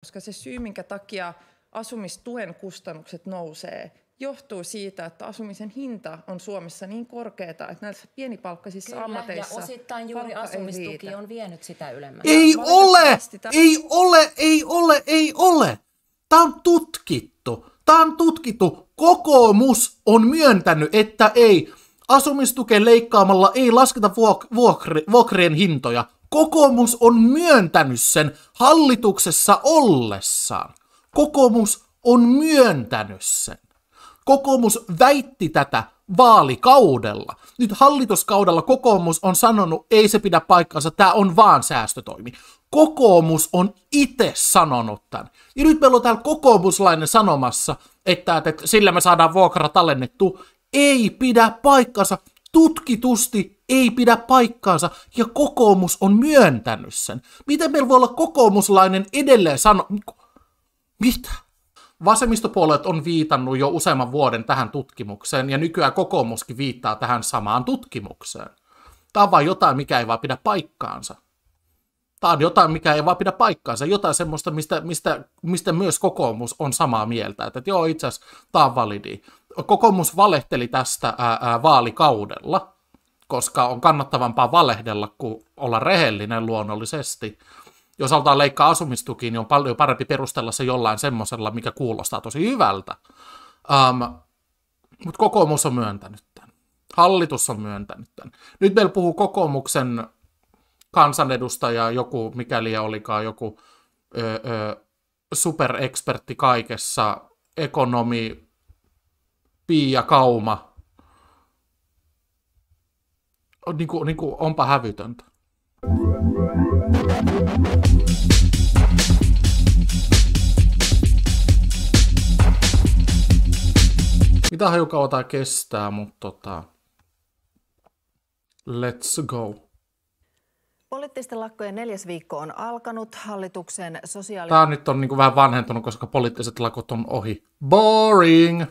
Koska se syy, minkä takia asumistuen kustannukset nousee, johtuu siitä, että asumisen hinta on Suomessa niin korkeata, että näissä pienipalkkaisissa Kyllä, ammateissa... ja osittain juuri asumistuki on vienyt sitä ylemmäs. Ei ole! Ei ole! Ei ole! Ei ole! Tämä on tutkittu. Tämä on tutkittu. Kokoomus on myöntänyt, että ei. Asumistukeen leikkaamalla ei lasketa vuokri- vuokrien hintoja. Kokoomus on myöntänyt sen hallituksessa ollessaan. Kokoomus on myöntänyt sen. Kokoomus väitti tätä vaalikaudella. Nyt hallituskaudella kokoomus on sanonut, ei se pidä paikkansa, tämä on vaan säästötoimi. Kokoomus on itse sanonut tämän. Ja nyt meillä on täällä kokoomuslainen sanomassa, että, että sillä me saadaan vuokra tallennettu. Ei pidä paikkansa tutkitusti ei pidä paikkaansa ja kokoomus on myöntänyt sen. Miten meillä voi olla kokoomuslainen edelleen sano... Mitä? Vasemmistopuolet on viitannut jo useamman vuoden tähän tutkimukseen ja nykyään kokoomuskin viittaa tähän samaan tutkimukseen. Tämä on vain jotain, mikä ei vaan pidä paikkaansa. Tämä on jotain, mikä ei vaan pidä paikkaansa. Jotain semmoista, mistä, mistä, mistä myös kokoomus on samaa mieltä. Että, että joo, itse asiassa tämä on validi kokoomus valehteli tästä ää, ää, vaalikaudella, koska on kannattavampaa valehdella kuin olla rehellinen luonnollisesti. Jos halutaan leikkaa asumistukiin, niin on paljon parempi perustella se jollain semmoisella, mikä kuulostaa tosi hyvältä. Um, Mutta kokoomus on myöntänyt tämän. Hallitus on myöntänyt tämän. Nyt meillä puhuu kokoomuksen kansanedustaja, joku, mikäli olikaan joku ö, ö, superekspertti kaikessa, ekonomi, Pia Kauma. On, niin kuin, niin kuin, onpa hävytöntä. Mitä hajukautaa kestää, mutta tota... Let's go. Poliittisten lakkojen neljäs viikko on alkanut hallituksen sosiaali... Tämä nyt on niin kuin vähän vanhentunut, koska poliittiset lakot on ohi. Boring!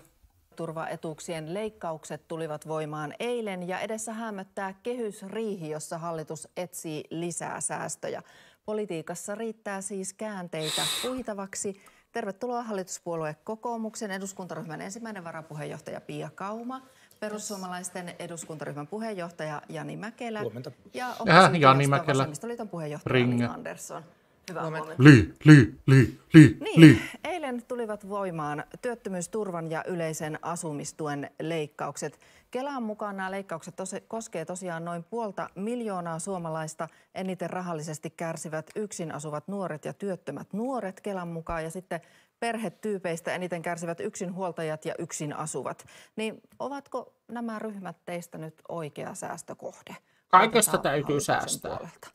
sosiaaliturvaetuuksien leikkaukset tulivat voimaan eilen ja edessä hämöttää kehysriihi, jossa hallitus etsii lisää säästöjä. Politiikassa riittää siis käänteitä puitavaksi. Tervetuloa hallituspuolue kokoomuksen eduskuntaryhmän ensimmäinen varapuheenjohtaja Pia Kauma, perussuomalaisten eduskuntaryhmän puheenjohtaja Jani Mäkelä Huomenta. ja äh, Jani Mäkelä. vasemmistoliiton puheenjohtaja Ringe. Anderson. Hyvää huomenta. Li, li, li, li, niin, li. Eilen tulivat voimaan työttömyysturvan ja yleisen asumistuen leikkaukset. Kelan mukaan nämä leikkaukset tosi, koskee tosiaan noin puolta miljoonaa suomalaista. Eniten rahallisesti kärsivät yksin asuvat nuoret ja työttömät nuoret Kelan mukaan. Ja sitten perhetyypeistä eniten kärsivät yksinhuoltajat ja yksin asuvat. Niin ovatko nämä ryhmät teistä nyt oikea säästökohde? Kaikesta täytyy säästää. Puolelta.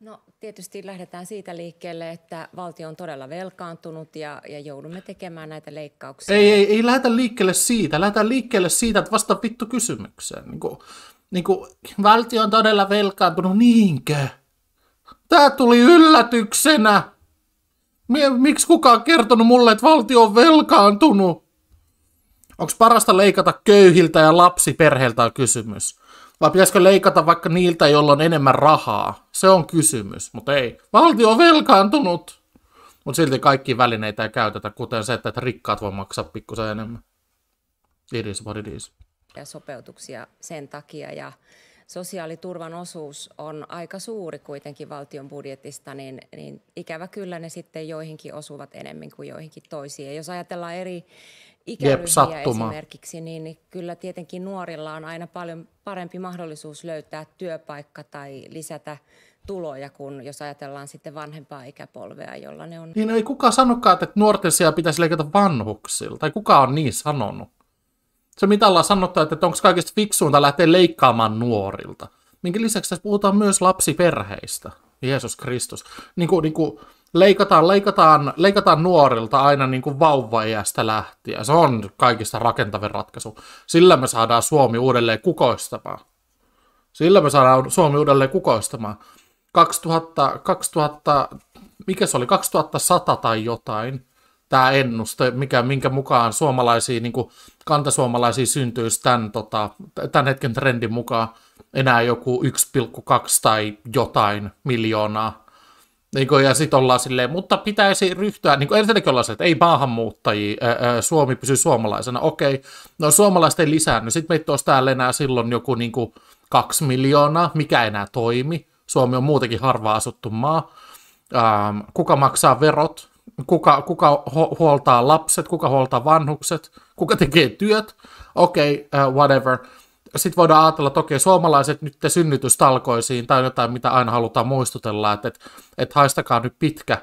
No tietysti lähdetään siitä liikkeelle, että valtio on todella velkaantunut ja, ja joudumme tekemään näitä leikkauksia. Ei, ei, ei lähdetä liikkeelle siitä. Lähdetään liikkeelle siitä, että vasta vittu kysymykseen. Niin kuin, niin kuin, valtio on todella velkaantunut, niinkö? Tää tuli yllätyksenä. Miksi kukaan kertonut mulle, että valtio on velkaantunut? Onko parasta leikata köyhiltä ja lapsiperheiltä on kysymys? Vai pitäisikö leikata vaikka niiltä, joilla on enemmän rahaa? Se on kysymys, mutta ei. Valtio on velkaantunut! Mutta silti kaikki välineitä ei käytetä, kuten se, että rikkaat voi maksaa pikkusen enemmän. It is what it is. Ja sopeutuksia sen takia ja sosiaaliturvan osuus on aika suuri kuitenkin valtion budjetista, niin, niin ikävä kyllä ne sitten joihinkin osuvat enemmän kuin joihinkin toisiin. Ja jos ajatellaan eri ikäryhmiä Jep, esimerkiksi, niin, niin kyllä tietenkin nuorilla on aina paljon parempi mahdollisuus löytää työpaikka tai lisätä tuloja, kun jos ajatellaan sitten vanhempaa ikäpolvea, jolla ne on. Niin ei kukaan sanokaan, että nuorten sijaan pitäisi leikata vanhuksilta, tai kuka on niin sanonut. Se mitä ollaan sanottu, että onko kaikista fiksuinta lähteä leikkaamaan nuorilta. Minkä lisäksi tässä puhutaan myös lapsiperheistä. Jeesus Kristus. Niin kuin, niin kuin, leikataan, leikataan, leikataan nuorilta aina niin kuin vauvaijästä lähtien. Se on kaikista rakentavin ratkaisu. Sillä me saadaan Suomi uudelleen kukoistamaan. Sillä me saadaan Suomi uudelleen kukoistamaan. 2000, 2000 mikä se oli, 2100 tai jotain, tämä ennuste, mikä, minkä mukaan suomalaisia, niin kuin kantasuomalaisia syntyisi tämän, tota, tämän hetken trendin mukaan enää joku 1,2 tai jotain miljoonaa niin kuin, ja sitten ollaan silleen, mutta pitäisi ryhtyä, niin kuin ensinnäkin ollaan se, että ei maahanmuuttajia, ää, ää, Suomi pysyy suomalaisena, okei, no suomalaiset ei lisännyt, sitten meitä olisi täällä enää silloin joku niin kuin kaksi miljoonaa, mikä enää toimi, Suomi on muutenkin harva asuttu maa, ähm, kuka maksaa verot, kuka, kuka huoltaa lapset, kuka huoltaa vanhukset, kuka tekee työt, okei, okay, uh, äh, whatever sitten voidaan ajatella, että okei, suomalaiset nyt te synnytystalkoisiin, tai jotain, mitä aina halutaan muistutella, että et, että haistakaa nyt pitkä,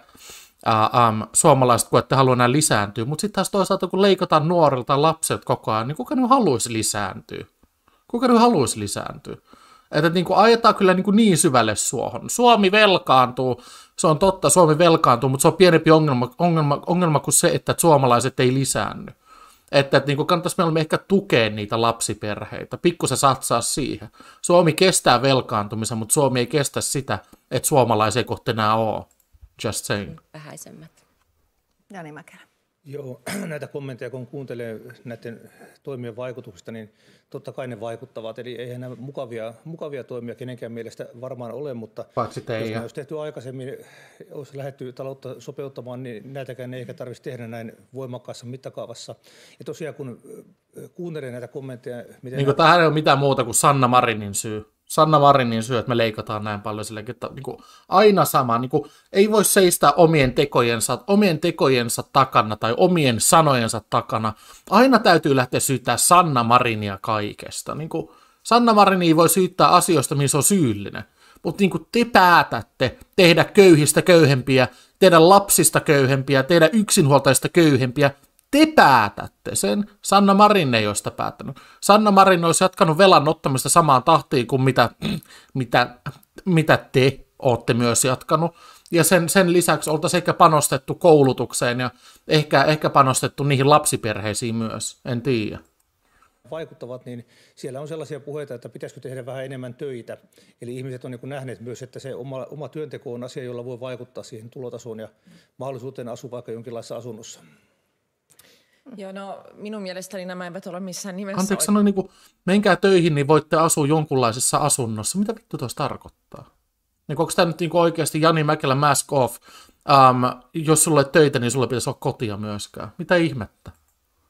ää, äm, suomalaiset, kun ette halua enää lisääntyä. Mutta sitten taas toisaalta, kun leikataan nuorilta lapset koko ajan, niin kuka nyt haluaisi lisääntyä? Kuka nyt haluaisi lisääntyä? Että niin kuin ajetaan kyllä niin, kuin niin syvälle suohon. Suomi velkaantuu, se on totta, Suomi velkaantuu, mutta se on pienempi ongelma, ongelma, ongelma kuin se, että suomalaiset ei lisäänny. Että, että niin kuin kannattaisi meillä ehkä tukea niitä lapsiperheitä, pikkusen satsaa siihen. Suomi kestää velkaantumisen, mutta Suomi ei kestä sitä, että suomalaisia kohti enää ole. Just saying. Vähäisemmät. Jani Mäkelä. Joo, näitä kommentteja kun kuuntelee näiden toimien vaikutuksista, niin totta kai ne vaikuttavat. Eli eihän nämä mukavia, mukavia toimia kenenkään mielestä varmaan ole, mutta Paitsi jos ne olisi tehty aikaisemmin, olisi lähdetty taloutta sopeuttamaan, niin näitäkään ei ehkä tarvitsisi tehdä näin voimakkaassa mittakaavassa. Ja tosiaan kun äh, kuuntelee näitä kommentteja... Miten niin kuin nämä... tähän ei ole mitään muuta kuin Sanna Marinin syy. Sanna Marinin syy, että me leikataan näin paljon sillä, että niin kuin, aina sama, niin kuin, ei voi seistää omien tekojensa, omien tekojensa takana tai omien sanojensa takana. Aina täytyy lähteä syyttää Sanna Marinia kaikesta. Niin kuin, Sanna Marini ei voi syyttää asioista, mihin se on syyllinen. Mutta niin te päätätte tehdä köyhistä köyhempiä, tehdä lapsista köyhempiä, tehdä yksinhuoltaista köyhempiä, te päätätte sen. Sanna Marin ei olisi päättänyt. Sanna Marin olisi jatkanut velan ottamista samaan tahtiin kuin mitä, mitä, mitä te olette myös jatkanut. Ja sen, sen lisäksi oltaisiin ehkä panostettu koulutukseen ja ehkä, ehkä panostettu niihin lapsiperheisiin myös, en tiedä vaikuttavat, niin siellä on sellaisia puheita, että pitäisikö tehdä vähän enemmän töitä. Eli ihmiset on niin nähneet myös, että se oma, oma työnteko on asia, jolla voi vaikuttaa siihen tulotasoon ja mahdollisuuteen asua vaikka jonkinlaisessa asunnossa. Joo, no minun mielestäni nämä eivät ole missään nimessä. Anteeksi, sanoin niin kuin, menkää töihin, niin voitte asua jonkunlaisessa asunnossa. Mitä vittu tuossa tarkoittaa? Niin, onko tämä nyt niin oikeasti Jani Mäkelä mask off? Um, jos sulle töitä, niin sulle pitäisi olla kotia myöskään. Mitä ihmettä?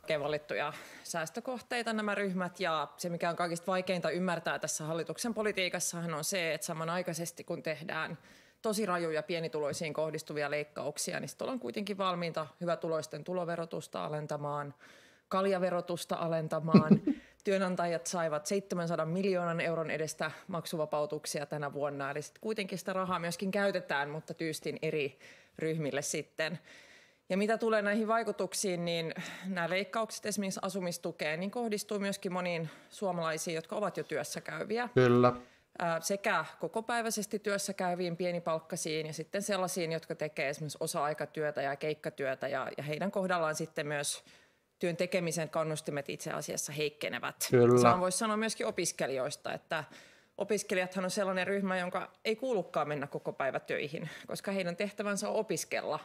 Oikein valittuja säästökohteita nämä ryhmät ja se mikä on kaikista vaikeinta ymmärtää tässä hallituksen politiikassahan on se, että samanaikaisesti kun tehdään tosi rajuja pienituloisiin kohdistuvia leikkauksia, niin sitten ollaan kuitenkin valmiita hyvätuloisten tuloverotusta alentamaan, kaljaverotusta alentamaan. Työnantajat saivat 700 miljoonan euron edestä maksuvapautuksia tänä vuonna, eli sitten kuitenkin sitä rahaa myöskin käytetään, mutta tyystin eri ryhmille sitten. Ja mitä tulee näihin vaikutuksiin, niin nämä leikkaukset esimerkiksi asumistukeen niin kohdistuu myöskin moniin suomalaisiin, jotka ovat jo työssä käyviä. Kyllä sekä kokopäiväisesti työssä käyviin pienipalkkasiin ja sitten sellaisiin, jotka tekee esimerkiksi osa-aikatyötä ja keikkatyötä ja, ja heidän kohdallaan sitten myös työn tekemisen kannustimet itse asiassa heikkenevät. Kyllä. Saan voisi sanoa myöskin opiskelijoista, että opiskelijathan on sellainen ryhmä, jonka ei kuulukaan mennä koko päivä töihin, koska heidän tehtävänsä on opiskella.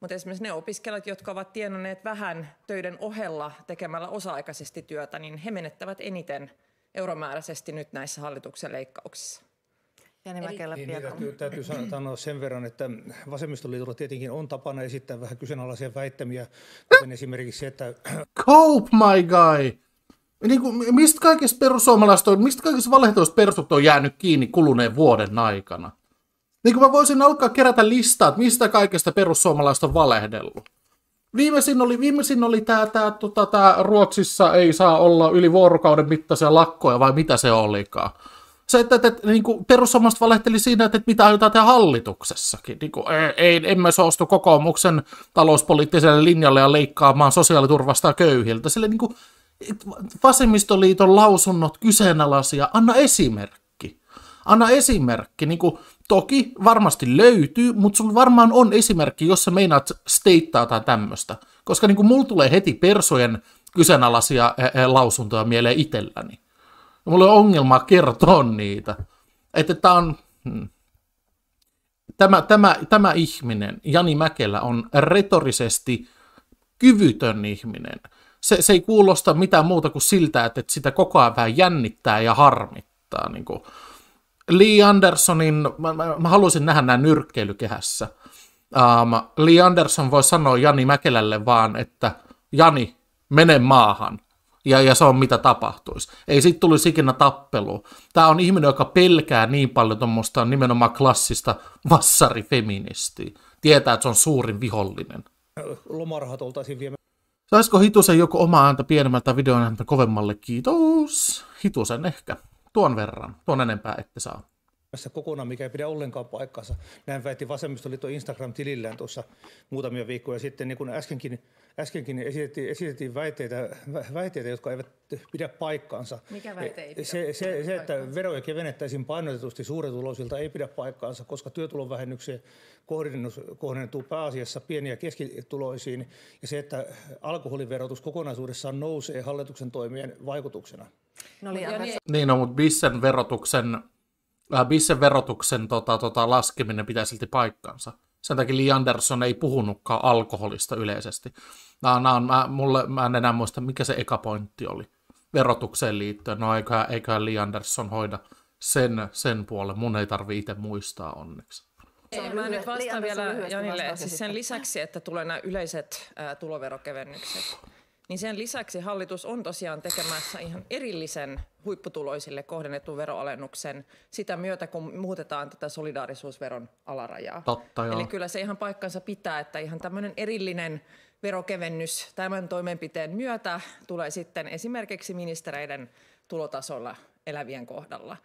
Mutta esimerkiksi ne opiskelijat, jotka ovat tienanneet vähän töiden ohella tekemällä osa-aikaisesti työtä, niin he menettävät eniten – euromääräisesti nyt näissä hallituksen leikkauksissa. Eli, niin, niin täytyy, täytyy sanoa sen verran, että vasemmistoliitolla tietenkin on tapana esittää vähän kyseenalaisia väittämiä, äh! kuten esimerkiksi se, että... Cope, my guy! Niin kuin, mistä kaikista perussuomalaista on, mistä kaikista valehtoista persut on jäänyt kiinni kuluneen vuoden aikana? Niin kuin mä voisin alkaa kerätä listaa, että mistä kaikesta perussuomalaista on valehdellut. Viimeisin oli, viimeisin oli tämä, tämä, tota, tämä Ruotsissa ei saa olla yli vuorokauden mittaisia lakkoja, vai mitä se olikaan. Se, että, että, että niin perussuomalaiset valehteli siinä, että, että mitä aiotaan tehdä hallituksessakin. Niin kuin, ei, emme suostu kokoomuksen talouspoliittiselle linjalle ja leikkaamaan sosiaaliturvasta köyhiltä. Sille niin kuin, vasemmistoliiton lausunnot kyseenalaisia. Anna esimerkki. Anna esimerkki. Niin kuin, Toki varmasti löytyy, mutta sulla varmaan on esimerkki, jos sä meinaat steittaa jotain tämmöistä. Koska niin kuin mulla tulee heti persojen kyseenalaisia eh, eh, lausuntoja mieleen itselläni. Ja mulla on ongelmaa kertoa niitä. Että tämä on... Hmm. Tämä, tämä, tämä ihminen, Jani Mäkelä, on retorisesti kyvytön ihminen. Se, se ei kuulosta mitään muuta kuin siltä, että, että sitä koko ajan vähän jännittää ja harmittaa. Niin kuin Lee Andersonin, mä, mä, mä haluaisin nähdä nämä nyrkkeilykehässä. Um, Lee Anderson voi sanoa Jani Mäkelälle vaan, että Jani, mene maahan. Ja, ja se on mitä tapahtuisi. Ei siitä tulisi ikinä tappelu. Tämä on ihminen, joka pelkää niin paljon tuommoista nimenomaan klassista vassarifeministiä. Tietää, että se on suurin vihollinen. Lomarahat oltaisiin viemään. Saisiko Hitusen joku oma ääntä pienemmältä videon kovemmalle? Kiitos. Hitusen ehkä tuon verran, tuon enempää ette saa. Tässä kokonaan, mikä ei pidä ollenkaan paikkansa. Näin väitti vasemmistoliitto Instagram-tilillään tuossa muutamia viikkoja sitten, niin kuin äskenkin, äskenkin esitettiin, esitettiin väitteitä, väitteitä, jotka eivät pidä paikkaansa. Mikä e, väite ei pidä se, se, se, että veroja kevennettäisiin painotetusti suuretulosilta ei pidä paikkaansa, koska kohdennus kohdentuu pääasiassa pieniä keskituloisiin, ja se, että alkoholiverotus kokonaisuudessaan nousee hallituksen toimien vaikutuksena. No, oli ja niin, niin no, mutta Bissen verotuksen, äh, Bissen verotuksen tota, tota, laskeminen pitää silti paikkaansa. Sen takia Lee Anderson ei puhunutkaan alkoholista yleisesti. Nää, nää, mä, mulle, mä en enää muista, mikä se eka pointti oli verotukseen liittyen. No eiköhän, eiköhän Lee Anderson hoida sen, sen puolen. Mun ei tarvi itse muistaa onneksi. Ei, mä nyt vastaan vielä Janille. Siis sen lisäksi, että tulee nämä yleiset äh, tuloverokevennykset, niin sen lisäksi hallitus on tosiaan tekemässä ihan erillisen huipputuloisille kohdennetun veroalennuksen sitä myötä, kun muutetaan tätä solidaarisuusveron alarajaa. Totta, joo. Eli kyllä se ihan paikkansa pitää, että ihan tämmöinen erillinen verokevennys tämän toimenpiteen myötä tulee sitten esimerkiksi ministereiden tulotasolla elävien kohdalla.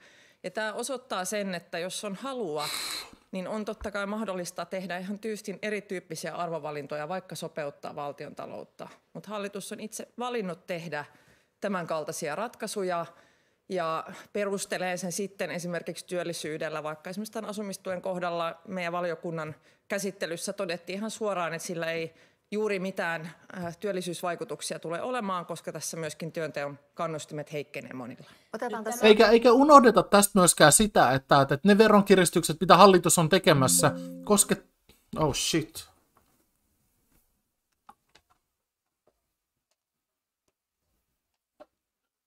Ja tämä osoittaa sen, että jos on halua niin on totta kai mahdollista tehdä ihan tyystin erityyppisiä arvovalintoja, vaikka sopeuttaa valtion taloutta. Mutta hallitus on itse valinnut tehdä tämän kaltaisia ratkaisuja ja perustelee sen sitten esimerkiksi työllisyydellä, vaikka esimerkiksi tämän asumistuen kohdalla meidän valiokunnan käsittelyssä todettiin ihan suoraan, että sillä ei – juuri mitään äh, työllisyysvaikutuksia tule olemaan, koska tässä myöskin työnteon kannustimet heikkenee monilla. tässä... Eikä, eikä unohdeta tästä myöskään sitä, että, että ne veronkiristykset, mitä hallitus on tekemässä, koske... Oh shit.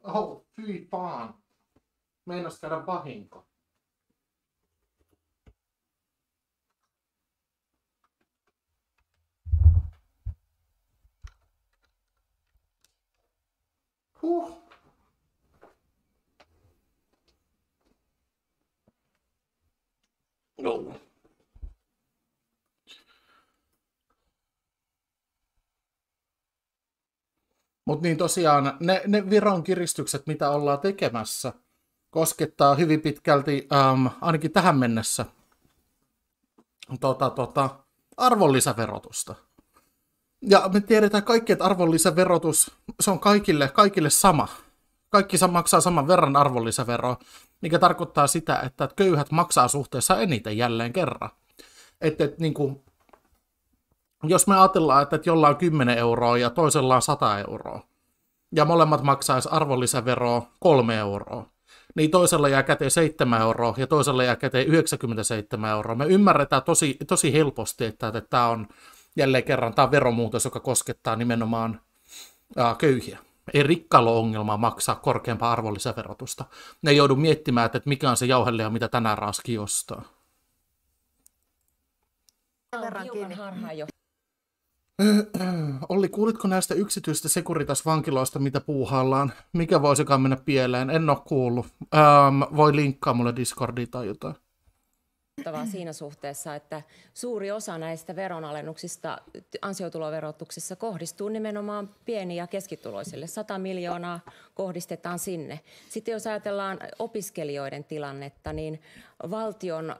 Oh, fyi vaan. Meinas käydä vahinko. Huh. Joo. No. Mutta niin tosiaan ne, ne viron kiristykset, mitä ollaan tekemässä, koskettaa hyvin pitkälti äm, ainakin tähän mennessä tota, tota, arvonlisäverotusta. Ja me tiedetään kaikki, että arvonlisäverotus, se on kaikille, kaikille sama. Kaikki maksaa saman verran arvonlisäveroa, mikä tarkoittaa sitä, että köyhät maksaa suhteessa eniten jälleen kerran. Että et, niin kuin, jos me ajatellaan, että jollain on 10 euroa ja toisella on 100 euroa, ja molemmat maksaisi arvonlisäveroa 3 euroa, niin toisella jää käteen 7 euroa ja toisella jää käteen 97 euroa. Me ymmärretään tosi, tosi helposti, että, että tämä on jälleen kerran tämä on veromuutos, joka koskettaa nimenomaan ää, köyhiä. Ei rikkalla ongelmaa maksaa korkeampaa arvonlisäverotusta. Ne ei joudu miettimään, että mikä on se ja mitä tänään raski ostaa. Olli, kuulitko näistä yksityistä sekuritasvankiloista mitä puuhaillaan? Mikä voisikaan mennä pieleen? En ole kuullut. Ähm, voi linkkaa mulle Discordiin tai jotain huolestuttavaa siinä suhteessa, että suuri osa näistä veronalennuksista ansiotuloverotuksessa kohdistuu nimenomaan pieni- ja keskituloisille. 100 miljoonaa kohdistetaan sinne. Sitten jos ajatellaan opiskelijoiden tilannetta, niin valtion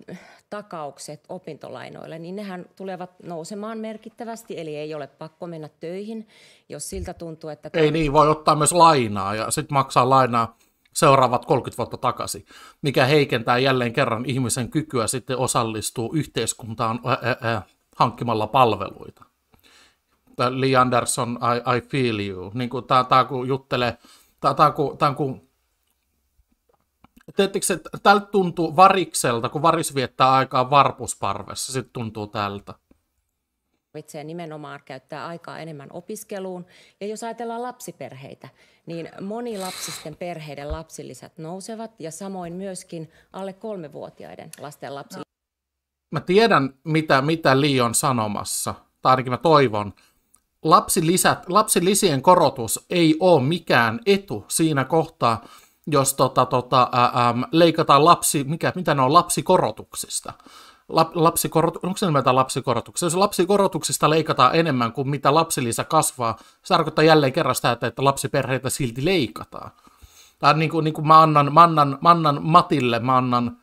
ö, takaukset opintolainoille, niin nehän tulevat nousemaan merkittävästi, eli ei ole pakko mennä töihin, jos siltä tuntuu, että... Ei niin, voi ottaa myös lainaa ja sitten maksaa lainaa seuraavat 30 vuotta takaisin, mikä heikentää jälleen kerran ihmisen kykyä sitten osallistua yhteiskuntaan ä, ä, ä, hankkimalla palveluita. Lee Anderson, I, I feel you. Niin kuin tämä, tämä kun juttelee, tämä, tämä kun, tämä kun Teettekö se, tältä tuntuu varikselta, kun varis viettää aikaa varpusparvessa, sitten tuntuu tältä tarvitsee nimenomaan käyttää aikaa enemmän opiskeluun. Ja jos ajatellaan lapsiperheitä, niin monilapsisten perheiden lapsilisät nousevat ja samoin myöskin alle kolmevuotiaiden lasten lapsilisät. Mä tiedän, mitä, mitä Li on sanomassa, tai ainakin mä toivon. Lapsilisät, lapsilisien korotus ei ole mikään etu siinä kohtaa, jos tota, tota, ä, ä, leikataan lapsi, mikä, mitä ne on lapsikorotuksista lapsikorot, onko se nimeltään lapsikorotuksia? Jos lapsikorotuksista leikataan enemmän kuin mitä lapsilisä kasvaa, se tarkoittaa jälleen kerran sitä, että, että lapsiperheitä silti leikataan. Tämä on niin kuin, niin kuin mä, annan, mä, annan, mä annan Matille, mä annan,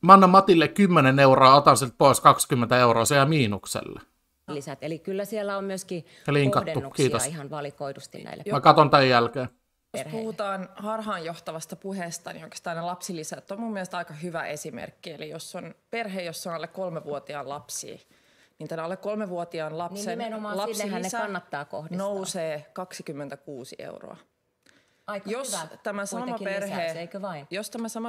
mä annan Matille 10 euroa, otan siltä pois 20 euroa, se jää miinukselle. Lisät. Eli kyllä siellä on myöskin Linkattu. kohdennuksia Kiitos. ihan valikoidusti näille. Mä katson tämän jälkeen. Perheille. Jos puhutaan harhaanjohtavasta puheesta, niin oikeastaan ne lapsilisät on mun mielestä aika hyvä esimerkki. Eli jos on perhe, jossa on alle kolmevuotiaan lapsi, niin tämän alle kolmevuotiaan niin lapsen niin lapsilisä kannattaa kohdistaa. nousee 26 euroa. Aika jos hyvä. tämä sama perhe, lisäys, eikö vain? Jos tämä sama...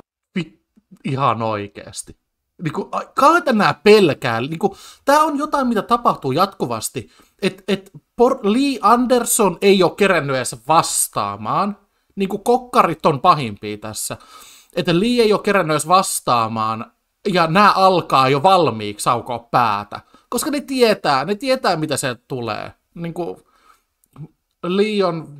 ihan oikeasti. Niin kuin, kaata nämä pelkää. Niin kuin, tämä on jotain, mitä tapahtuu jatkuvasti. Et, et Por- Lee Anderson ei ole kerännyt edes vastaamaan. Niin kuin kokkarit on pahimpia tässä. Että Lee ei ole kerännyt edes vastaamaan, ja nämä alkaa jo valmiiksi aukoa päätä. Koska ne tietää, ne tietää mitä se tulee. Niin kuin, Lee on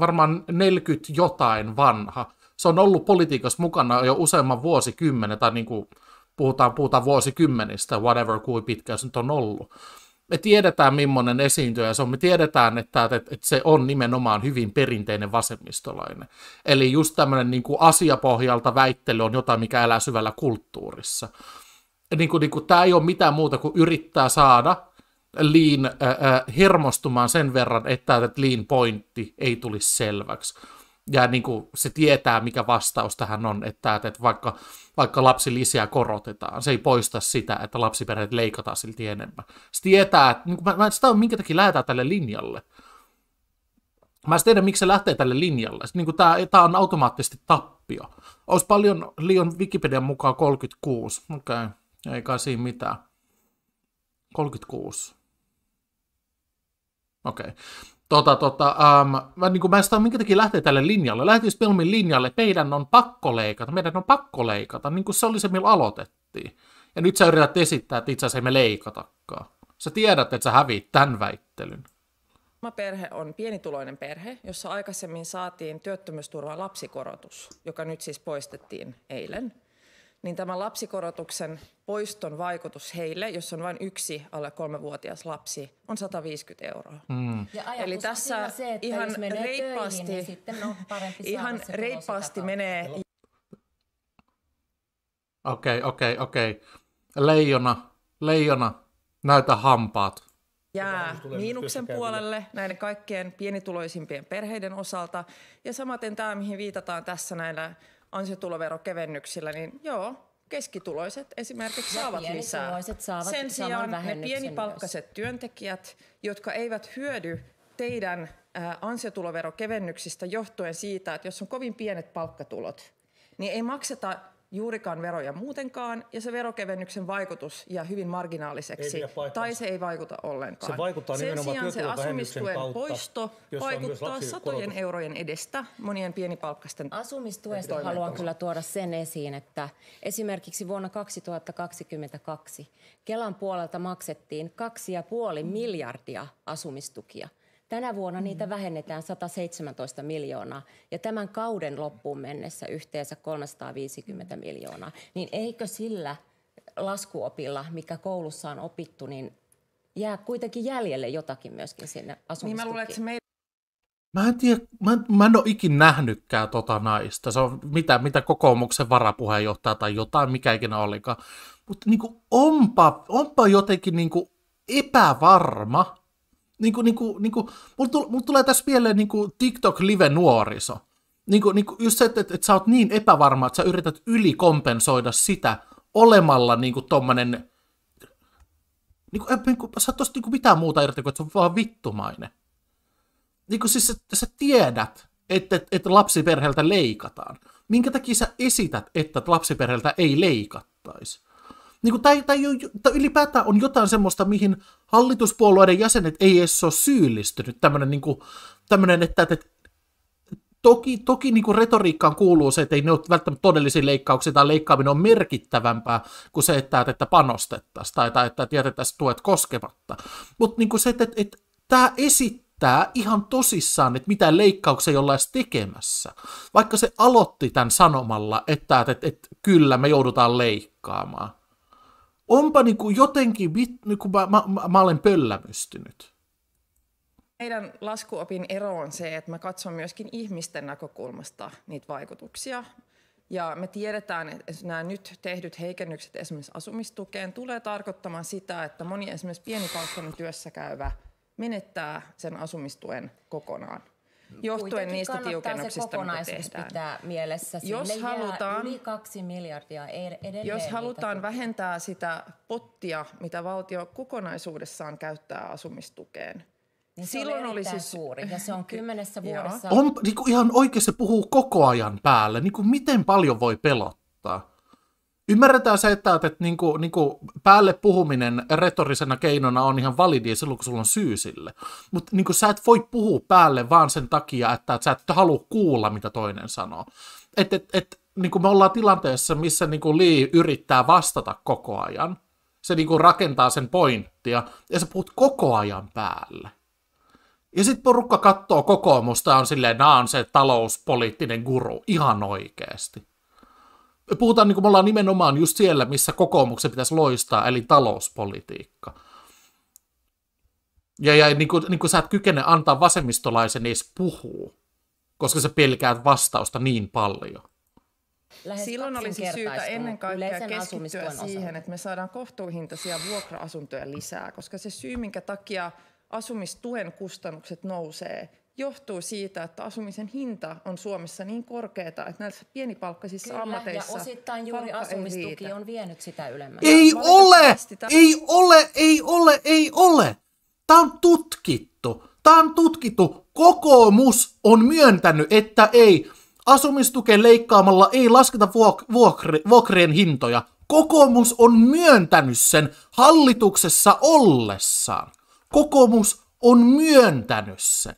varmaan 40 jotain vanha. Se on ollut politiikassa mukana jo useamman vuosikymmenen, tai niin kuin puhutaan, puhutaan vuosikymmenistä, whatever, kuin pitkä se nyt on ollut. Me tiedetään, millainen esiintyjä se on. Me tiedetään, että, että, että se on nimenomaan hyvin perinteinen vasemmistolainen. Eli just tämmöinen niin kuin asiapohjalta väittely on jotain, mikä elää syvällä kulttuurissa. Niin kuin, niin kuin, tämä ei ole mitään muuta kuin yrittää saada Liin äh, äh, hermostumaan sen verran, että, että Liin pointti ei tulisi selväksi ja niin kuin se tietää, mikä vastaus tähän on, että, että vaikka, vaikka lapsilisiä korotetaan, se ei poista sitä, että lapsiperheet leikataan silti enemmän. Se tietää, että niin kuin, mä, mä sitä on minkä takia lähdetään tälle linjalle. Mä en tiedä, miksi se lähtee tälle linjalle. Niin kuin tää, tämä on automaattisesti tappio. Olisi paljon liian Wikipedian mukaan 36. Okei, okay. ei kai siinä mitään. 36. Okei. Okay. Tota, tota, um, mä, niin kuin, mä en sitä minkä takia lähtee tälle linjalle. Lähtee Spelmin linjalle, meidän on pakko leikata, meidän on pakko leikata, niin kuin se oli se, millä aloitettiin. Ja nyt sä yrität esittää, että itse asiassa ei me leikatakaan. Sä tiedät, että sä hävit tämän väittelyn. Oma perhe on pienituloinen perhe, jossa aikaisemmin saatiin työttömyysturvan lapsikorotus, joka nyt siis poistettiin eilen – niin tämä lapsikorotuksen poiston vaikutus heille, jos on vain yksi alle kolmevuotias lapsi, on 150 euroa. Mm. Ja Eli tässä se, että ihan menee reippaasti, töihin, niin sitten on no, parempi ihan reippaasti menee. Okei, okay, okei, okay, okei. Okay. Leijona, leijona, näytä hampaat jää miinuksen puolelle näiden kaikkien pienituloisimpien perheiden osalta. Ja samaten tämä, mihin viitataan tässä näillä ansiotuloverokevennyksillä, niin joo, keskituloiset esimerkiksi ja saavat lisää. Saavat Sen sijaan ne pienipalkkaiset myös. työntekijät, jotka eivät hyödy teidän ansiotuloverokevennyksistä johtuen siitä, että jos on kovin pienet palkkatulot, niin ei makseta juurikaan veroja muutenkaan, ja se verokevennyksen vaikutus jää hyvin marginaaliseksi, tai se ei vaikuta ollenkaan. Se vaikuttaa Sen sijaan se asumistuen kautta, poisto vaikuttaa satojen korotus. eurojen edestä monien pienipalkkaisten Asumistuesta haluan kyllä tuoda sen esiin, että esimerkiksi vuonna 2022 Kelan puolelta maksettiin 2,5 miljardia asumistukia – Tänä vuonna niitä mm. vähennetään 117 miljoonaa ja tämän kauden loppuun mennessä yhteensä 350 miljoonaa. Niin eikö sillä laskuopilla, mikä koulussa on opittu, niin jää kuitenkin jäljelle jotakin myöskin sinne asumistukiin? Niin mä en tiedä, Mä en tiedä, mä, mä en ole ikin nähnytkään tota naista. Se on mitä, mitä kokoomuksen varapuheenjohtaja tai jotain, mikä ikinä olikaan. Mutta niinku onpa, onpa jotenkin niinku epävarma kuin, niinku, niin kuin, niinku, mulla, tule, mulla tulee tässä mieleen niinku TikTok-live-nuoriso. niin kuin niinku, just se, että et, että sä oot niin epävarma, että sä yrität ylikompensoida sitä olemalla kuin tommonen... kuin, niin kuin, sä oot tosta kuin mitään muuta irti kuin, että se on vaan vittumainen. kuin siis sä, sä tiedät, että, että, että lapsiperheeltä leikataan. Minkä takia sä esität, että lapsiperheeltä ei leikattaisi? Niin kuin, tai, tai, tai ylipäätään on jotain semmoista, mihin hallituspuolueiden jäsenet ei edes ole syyllistynyt tämmöinen, niin kuin, että, että toki, toki niin kuin retoriikkaan kuuluu se, että ei ne ole välttämättä todellisia leikkauksia tai leikkaaminen on merkittävämpää kuin se, että, että panostettaisiin tai, tai että jätettäisiin tuet koskematta. Mutta niin se, että, että, että tämä esittää ihan tosissaan, että mitä leikkauksia ei olla edes tekemässä. Vaikka se aloitti tämän sanomalla, että, että, että, että kyllä me joudutaan leikkaamaan onpa niin kuin jotenkin, niin kuin mä, mä, mä olen pöllämystynyt. Meidän laskuopin ero on se, että mä katson myöskin ihmisten näkökulmasta niitä vaikutuksia. Ja me tiedetään, että nämä nyt tehdyt heikennykset esimerkiksi asumistukeen tulee tarkoittamaan sitä, että moni esimerkiksi pienipalkkainen työssä käyvä menettää sen asumistuen kokonaan johtuen Kuitenkin niistä tiukennuksista, se kokonaisuus mitä pitää mielessä. Sille jos halutaan, yli kaksi miljardia e- edelleen. Jos halutaan vähentää sitä pottia, mitä valtio kokonaisuudessaan käyttää asumistukeen, niin Silloin oli siis... suuri, ja se on kymmenessä vuodessa. On, niin kuin ihan se puhuu koko ajan päälle, niin kuin miten paljon voi pelottaa. Ymmärretään se, että, että niin kuin, niin kuin niinku päälle puhuminen retorisena keinona on ihan validia, silloin, kun sulla on syy sille. Mutta niin sä et voi puhua päälle vaan sen takia, että, että sä et halua kuulla, mitä toinen sanoo. Et, et, et, niin kuin me ollaan tilanteessa, missä niin kuin Lee yrittää vastata koko ajan. Se niin kuin rakentaa sen pointtia, ja sä puhut koko ajan päälle. Ja sitten porukka katsoo kokoomusta ja on silleen, nämä on se talouspoliittinen guru, ihan oikeasti puhutaan niin kuin me ollaan nimenomaan just siellä, missä kokoomuksen pitäisi loistaa, eli talouspolitiikka. Ja, ja niin, kuin, niin kuin sä et kykene antaa vasemmistolaisen edes puhua, koska sä pelkäät vastausta niin paljon. Lähes Silloin olisi syytä ennen kaikkea keskittyä siihen, osalta. että me saadaan kohtuuhintaisia vuokra-asuntoja lisää, koska se syy, minkä takia asumistuen kustannukset nousee, johtuu siitä, että asumisen hinta on Suomessa niin korkeata, että näissä pienipalkkaisissa Kyllä, ammateissa ja osittain juuri asumistuki on vienyt sitä ylemmäs. Ei ole! Ei ole! Ei ole! Ei ole! Tämä on tutkittu. Tämä on tutkittu. Kokoomus on myöntänyt, että ei. Asumistukeen leikkaamalla ei lasketa vuok- vuokri- vuokrien hintoja. Kokoomus on myöntänyt sen hallituksessa ollessaan. Kokoomus on myöntänyt sen.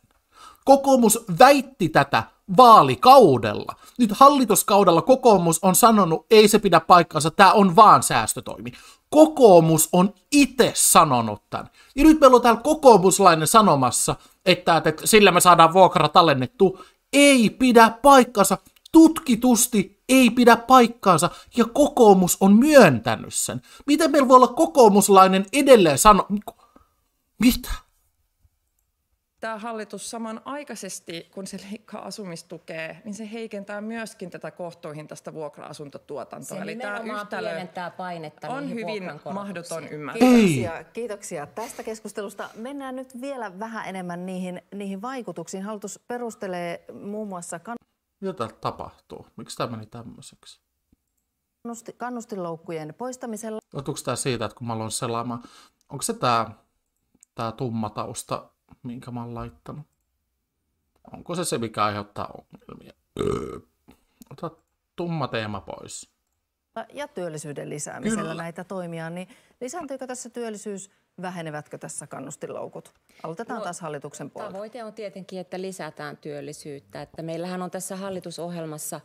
Kokoomus väitti tätä vaalikaudella. Nyt hallituskaudella kokoomus on sanonut, ei se pidä paikkansa, tämä on vaan säästötoimi. Kokoomus on itse sanonut tämän. Ja nyt meillä on täällä kokoomuslainen sanomassa, että, että sillä me saadaan vuokra tallennettu. Ei pidä paikkansa. Tutkitusti ei pidä paikkaansa, ja kokoomus on myöntänyt sen. Miten meillä voi olla kokoomuslainen edelleen sano... Mitä? tämä hallitus samanaikaisesti, kun se leikkaa asumistukea, niin se heikentää myöskin tätä kohtuuhintaista vuokra-asuntotuotantoa. Se Eli tämä yhtälö pienentää painetta on hyvin mahdoton ymmärtää. Kiitoksia, kiitoksia tästä keskustelusta. Mennään nyt vielä vähän enemmän niihin, niihin vaikutuksiin. Hallitus perustelee muun muassa... Kan- Mitä tapahtuu? Miksi tämä meni tämmöiseksi? Kannusti, kannustinloukkujen poistamisella. Otuuko tämä siitä, että kun mä aloin selaamaan, onko se tämä, tämä tumma tausta minkä mä oon laittanut. Onko se se, mikä aiheuttaa ongelmia? Öö. Ota tumma teema pois. Ja työllisyyden lisäämisellä Kyllä. näitä toimia, niin lisääntyykö tässä työllisyys Vähenevätkö tässä kannustinloukut? Aloitetaan no, taas hallituksen puolelta. Tavoite on tietenkin, että lisätään työllisyyttä. Että meillähän on tässä hallitusohjelmassa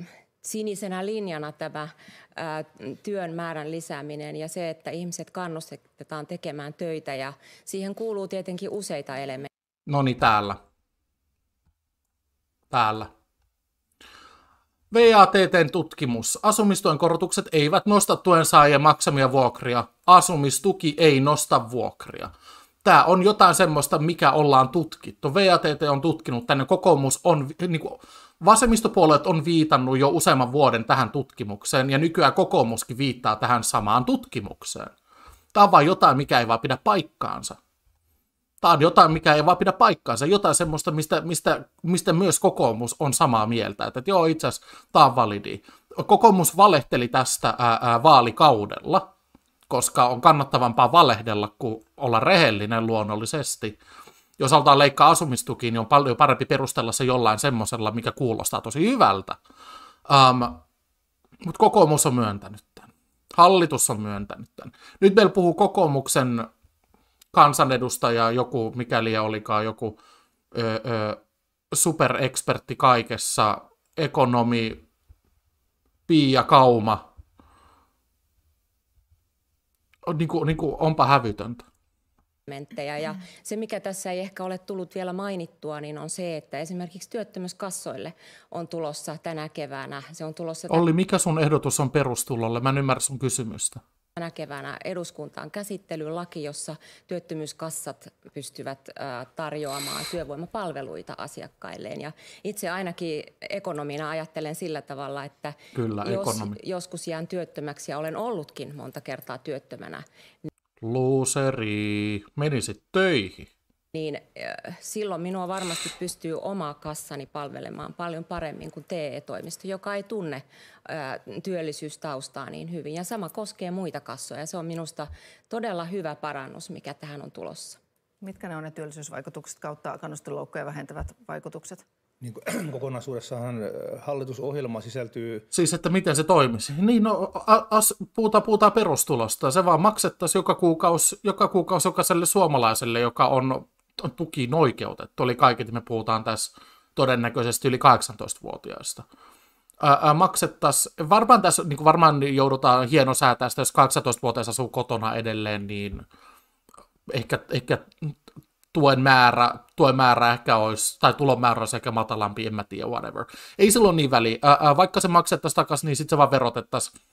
äh, sinisenä linjana tämä ää, työn määrän lisääminen ja se, että ihmiset kannustetaan tekemään töitä ja siihen kuuluu tietenkin useita elementtejä. No niin, täällä. Täällä. VATTn tutkimus. Asumistuen korotukset eivät nosta tuen saajien maksamia vuokria. Asumistuki ei nosta vuokria. Tämä on jotain semmoista, mikä ollaan tutkittu. VATT on tutkinut tänne. Kokoomus on, niin kuin, vasemmistopuolet on viitannut jo useamman vuoden tähän tutkimukseen, ja nykyään kokoomuskin viittaa tähän samaan tutkimukseen. Tämä on vain jotain, mikä ei vaan pidä paikkaansa. Tämä on jotain, mikä ei vaan pidä paikkaansa. Jotain semmoista, mistä, mistä, mistä myös kokoomus on samaa mieltä. Että, että joo, itse asiassa tämä on validi. Kokoomus valehteli tästä ää, ää, vaalikaudella, koska on kannattavampaa valehdella kuin olla rehellinen luonnollisesti jos halutaan leikkaa asumistukiin, niin on paljon parempi perustella se jollain semmoisella, mikä kuulostaa tosi hyvältä. Um, mutta kokoomus on myöntänyt tämän. Hallitus on myöntänyt tämän. Nyt meillä puhuu kokoomuksen kansanedustaja, joku, mikäli olikaan joku ö, ö, superekspertti kaikessa, ekonomi Pia Kauma. On, niin kuin, niin kuin, onpa hävytöntä elementtejä. Ja mm-hmm. se, mikä tässä ei ehkä ole tullut vielä mainittua, niin on se, että esimerkiksi työttömyyskassoille on tulossa tänä keväänä. Se on tulossa Olli, mikä sun ehdotus on perustulolle? Mä en ymmärrä sun kysymystä tänä keväänä eduskuntaan laki, jossa työttömyyskassat pystyvät äh, tarjoamaan työvoimapalveluita asiakkailleen. Ja itse ainakin ekonomina ajattelen sillä tavalla, että Kyllä, jos, joskus jään työttömäksi ja olen ollutkin monta kertaa työttömänä, Luuseri, menisit töihin. Niin silloin minua varmasti pystyy oma kassani palvelemaan paljon paremmin kuin TE-toimisto, joka ei tunne työllisyystaustaa niin hyvin. Ja sama koskee muita kassoja. se on minusta todella hyvä parannus, mikä tähän on tulossa. Mitkä ne on ne työllisyysvaikutukset kautta kannustinloukkoja vähentävät vaikutukset? niin kuin, kokonaisuudessaan hallitusohjelma sisältyy... Siis, että miten se toimisi? Niin, no, as, puhutaan, puhutaan perustulosta. Se vaan maksettaisiin joka kuukausi, joka kuukausi jokaiselle suomalaiselle, joka on, on tukiin oikeutettu. Oli kaiketi me puhutaan tässä todennäköisesti yli 18-vuotiaista. Ää, maksettaisiin, varmaan tässä niin varmaan joudutaan hieno sitä, jos 18-vuotias asuu kotona edelleen, niin ehkä, ehkä tuen määrä, tuen määrä ehkä olisi, tai tulon määrä olisi ehkä matalampi, en mä tiedä, whatever. Ei silloin niin väliä. Ää, ää, vaikka se maksettaisiin takaisin, niin sitten se vaan verotettaisiin.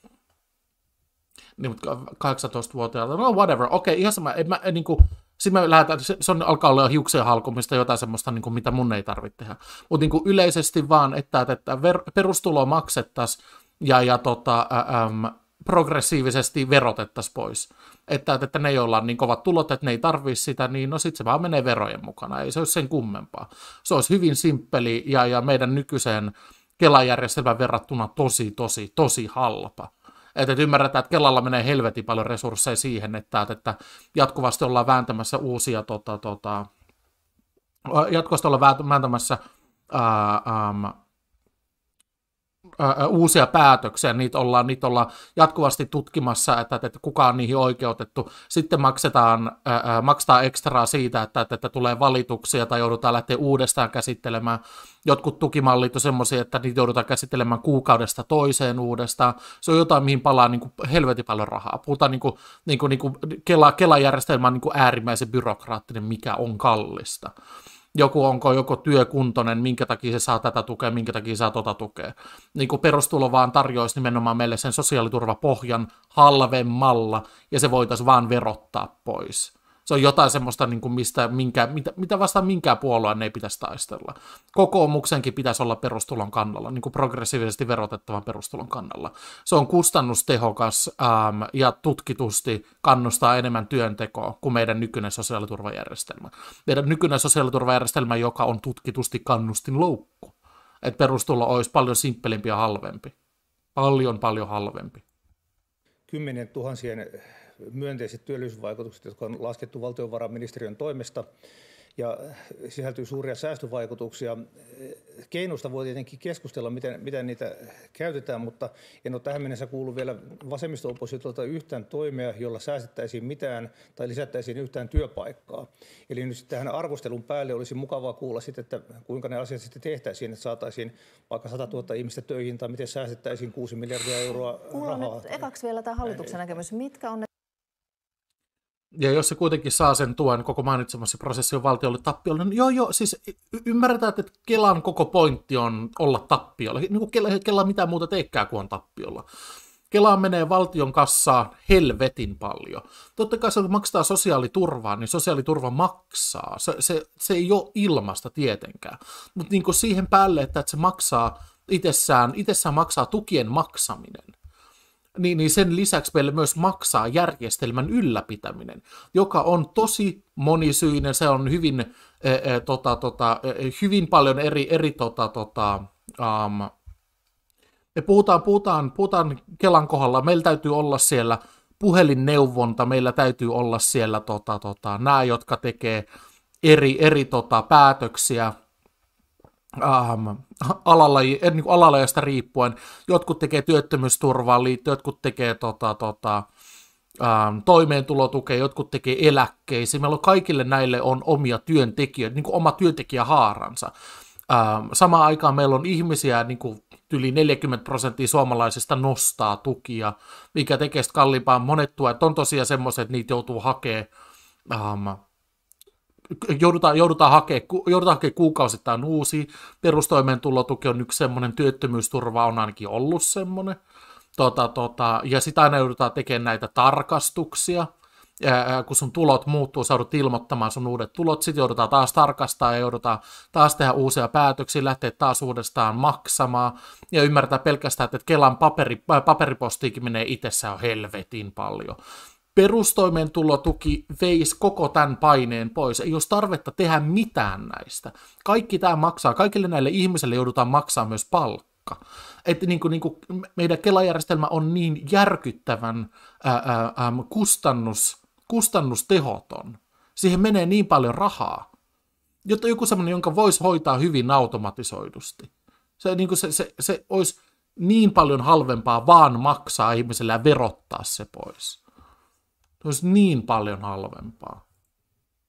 Niin, mutta 18-vuotiaalta, no whatever, okei, okay, ihan sama, en mä, en, niin kuin, sitten me lähdetään, se, se on, alkaa olla hiuksen halkumista, jotain semmoista, niin kuin, mitä mun ei tarvitse tehdä. Mutta niin kuin yleisesti vaan, että, että ver, perustulo maksettaisiin, ja, ja tota, äm, progressiivisesti verotettaisiin pois. Että, että ne, joilla on niin kovat tulot, että ne ei tarvii sitä, niin no sitten se vaan menee verojen mukana. Ei se olisi sen kummempaa. Se olisi hyvin simppeli ja, ja meidän nykyiseen Kelajärjestelmään verrattuna tosi, tosi, tosi halpa. Että, että ymmärretään, että Kelalla menee helvetin paljon resursseja siihen, että, että jatkuvasti ollaan vääntämässä uusia, tota, tota, jatkuvasti ollaan vääntämässä ää, ähm, uusia päätöksiä, niitä ollaan, niitä ollaan jatkuvasti tutkimassa, että, että kuka on niihin oikeutettu. Sitten maksetaan, ää, maksetaan ekstraa siitä, että, että, että tulee valituksia tai joudutaan lähteä uudestaan käsittelemään. Jotkut tukimallit on semmoisia, että niitä joudutaan käsittelemään kuukaudesta toiseen uudestaan. Se on jotain, mihin palaa niin kuin helvetin paljon rahaa. Puhutaan niin kuin, niin kuin, niin kuin Kela, Kela-järjestelmä on niin kuin äärimmäisen byrokraattinen, mikä on kallista joku onko joko työkuntoinen, minkä takia se saa tätä tukea, minkä takia saa tota tukea. Niin kuin perustulo vaan tarjoaisi nimenomaan meille sen sosiaaliturvapohjan halvemmalla, ja se voitaisiin vaan verottaa pois. Se on jotain semmoista, niin kuin mistä, minkä, mitä, mitä vastaan minkään puolueen ei pitäisi taistella. Kokoomuksenkin pitäisi olla perustulon kannalla, niin kuin progressiivisesti verotettavan perustulon kannalla. Se on kustannustehokas ähm, ja tutkitusti kannustaa enemmän työntekoa kuin meidän nykyinen sosiaaliturvajärjestelmä. Meidän nykyinen sosiaaliturvajärjestelmä, joka on tutkitusti kannustinloukku. Että perustulo olisi paljon simppelimpi ja halvempi. Paljon, paljon halvempi. Kymmenen tuhansien myönteiset työllisyysvaikutukset, jotka on laskettu valtiovarainministeriön toimesta ja sisältyy suuria säästövaikutuksia. Keinoista voi tietenkin keskustella, miten, miten niitä käytetään, mutta en ole tähän mennessä kuullut vielä vasemmisto yhtään toimea, jolla säästettäisiin mitään tai lisättäisiin yhtään työpaikkaa. Eli nyt tähän arvostelun päälle olisi mukavaa kuulla sitten, että kuinka ne asiat sitten tehtäisiin, että saataisiin vaikka 100 000 ihmistä töihin tai miten säästettäisiin 6 miljardia euroa Kuulun rahaa. Nyt ekaksi vielä tämä hallituksen näkemys. Mitkä on ne ja jos se kuitenkin saa sen tuen koko mainitsemassa prosessi on valtiolle tappiolle, niin joo joo, siis y- ymmärretään, että Kelan koko pointti on olla tappiolla. Niin kuin Kela, Kela mitään muuta teekään kuin on tappiolla. Kelaan menee valtion kassaan helvetin paljon. Totta kai se, maksaa sosiaaliturvaa, niin sosiaaliturva maksaa. Se, se, se ei ole ilmasta tietenkään. Mutta niin siihen päälle, että, että se maksaa itsessään, itsessään maksaa tukien maksaminen niin, niin sen lisäksi meille myös maksaa järjestelmän ylläpitäminen, joka on tosi monisyinen, se on hyvin, ää, eh, ää, eh, tota, tota, eh, hyvin paljon eri, eri tota, tota, um, me puhutaan, puhutaan, puhutaan Kelan kohdalla, meillä täytyy olla siellä puhelinneuvonta, meillä täytyy olla siellä tota, tota, nämä, jotka tekee eri, eri tota, päätöksiä, ähm, alalaji, niin kuin alalajasta riippuen. Jotkut tekee työttömyysturvaan liittyen, jotkut tekee tota, tota, ähm, toimeentulotukea, jotkut tekee eläkkeisiä. Meillä on kaikille näille on omia työntekijöitä, niin kuin oma työntekijähaaransa. Ähm, samaan aikaan meillä on ihmisiä, niin kuin yli 40 prosenttia suomalaisista nostaa tukia, mikä tekee sitä kalliimpaa. Monet tuet on tosiaan semmoiset, että niitä joutuu hakemaan ähm, joudutaan, joudutaan hakemaan joudutaan hakemaan kuukausittain uusi. Perustoimeentulotuki on yksi semmoinen, työttömyysturva on ainakin ollut semmoinen. Tota, tota, ja sitä aina joudutaan tekemään näitä tarkastuksia. Ja kun sun tulot muuttuu, sä joudut ilmoittamaan sun uudet tulot, sitten joudutaan taas tarkastaa ja joudutaan taas tehdä uusia päätöksiä, lähteä taas uudestaan maksamaan ja ymmärtää pelkästään, että Kelan paperi, paperipostiikin menee itsessään helvetin paljon perustoimeentulotuki veisi koko tämän paineen pois. Ei olisi tarvetta tehdä mitään näistä. Kaikki tämä maksaa. Kaikille näille ihmisille joudutaan maksaa myös palkka. Että niin kuin, niin kuin meidän Kelajärjestelmä on niin järkyttävän ää, ää, kustannus, kustannustehoton. Siihen menee niin paljon rahaa. Jotta joku sellainen, jonka voisi hoitaa hyvin automatisoidusti. Se, niin kuin se, se, se olisi niin paljon halvempaa vaan maksaa ihmiselle ja verottaa se pois. Ne olisi niin paljon halvempaa.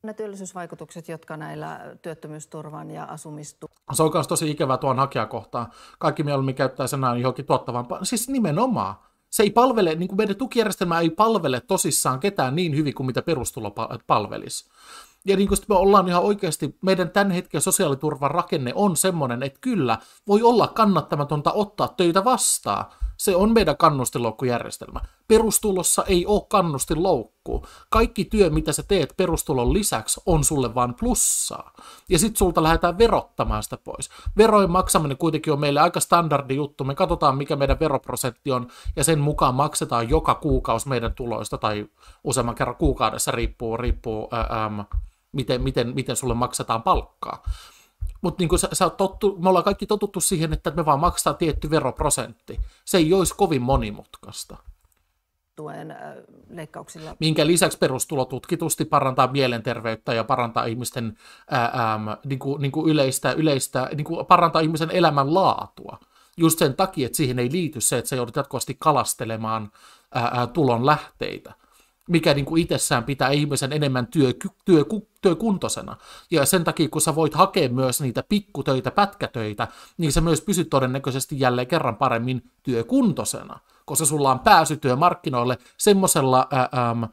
Ne työllisyysvaikutukset, jotka näillä työttömyysturvan ja asumistu... Se on myös tosi ikävä tuon hakijakohtaan. Kaikki mieluummin käyttää sanaa johonkin tuottavampaan. Siis nimenomaan. Se ei palvele, niin kuin meidän tukijärjestelmä ei palvele tosissaan ketään niin hyvin kuin mitä perustulo palvelisi. Ja niin kuin me ollaan ihan oikeasti, meidän tämän hetken sosiaaliturvan rakenne on semmoinen, että kyllä, voi olla kannattamatonta ottaa töitä vastaan se on meidän kannustinloukkujärjestelmä. Perustulossa ei ole kannustinloukkuu. Kaikki työ, mitä sä teet perustulon lisäksi, on sulle vain plussaa. Ja sit sulta lähdetään verottamaan sitä pois. Verojen maksaminen kuitenkin on meille aika standardi juttu. Me katsotaan, mikä meidän veroprosentti on, ja sen mukaan maksetaan joka kuukausi meidän tuloista, tai useamman kerran kuukaudessa riippuu, riippuu ää, ää, miten, miten, miten sulle maksetaan palkkaa. Mutta niin sä, sä tottu, me ollaan kaikki totuttu siihen, että me vaan maksaa tietty veroprosentti. Se ei olisi kovin monimutkaista. Tuen leikkauksilla. Minkä lisäksi perustulo tutkitusti parantaa mielenterveyttä ja parantaa ihmisten ää, ää, niin kuin, niin kuin yleistä, yleistä niin kuin parantaa ihmisen laatua. Just sen takia, että siihen ei liity se, että sä joudut jatkuvasti kalastelemaan ää, ää, tulon lähteitä mikä niin kuin itsessään pitää ihmisen enemmän työ, työ, työkuntoisena. Ja sen takia, kun sä voit hakea myös niitä pikkutöitä, pätkätöitä, niin sä myös pysyt todennäköisesti jälleen kerran paremmin työkuntoisena, koska sulla on pääsy työmarkkinoille semmoisella... Ää, äm,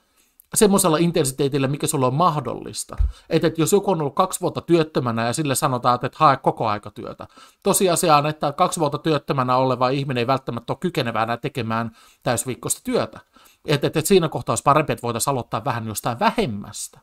semmoisella intensiteetillä, mikä sulla on mahdollista. Että et jos joku on ollut kaksi vuotta työttömänä ja sille sanotaan, että et hae koko aika työtä. Tosiasia on, että kaksi vuotta työttömänä oleva ihminen ei välttämättä ole kykenevänä tekemään täysviikkoista työtä että et, et siinä kohtaa olisi parempi, että voitaisiin aloittaa vähän jostain vähemmästä.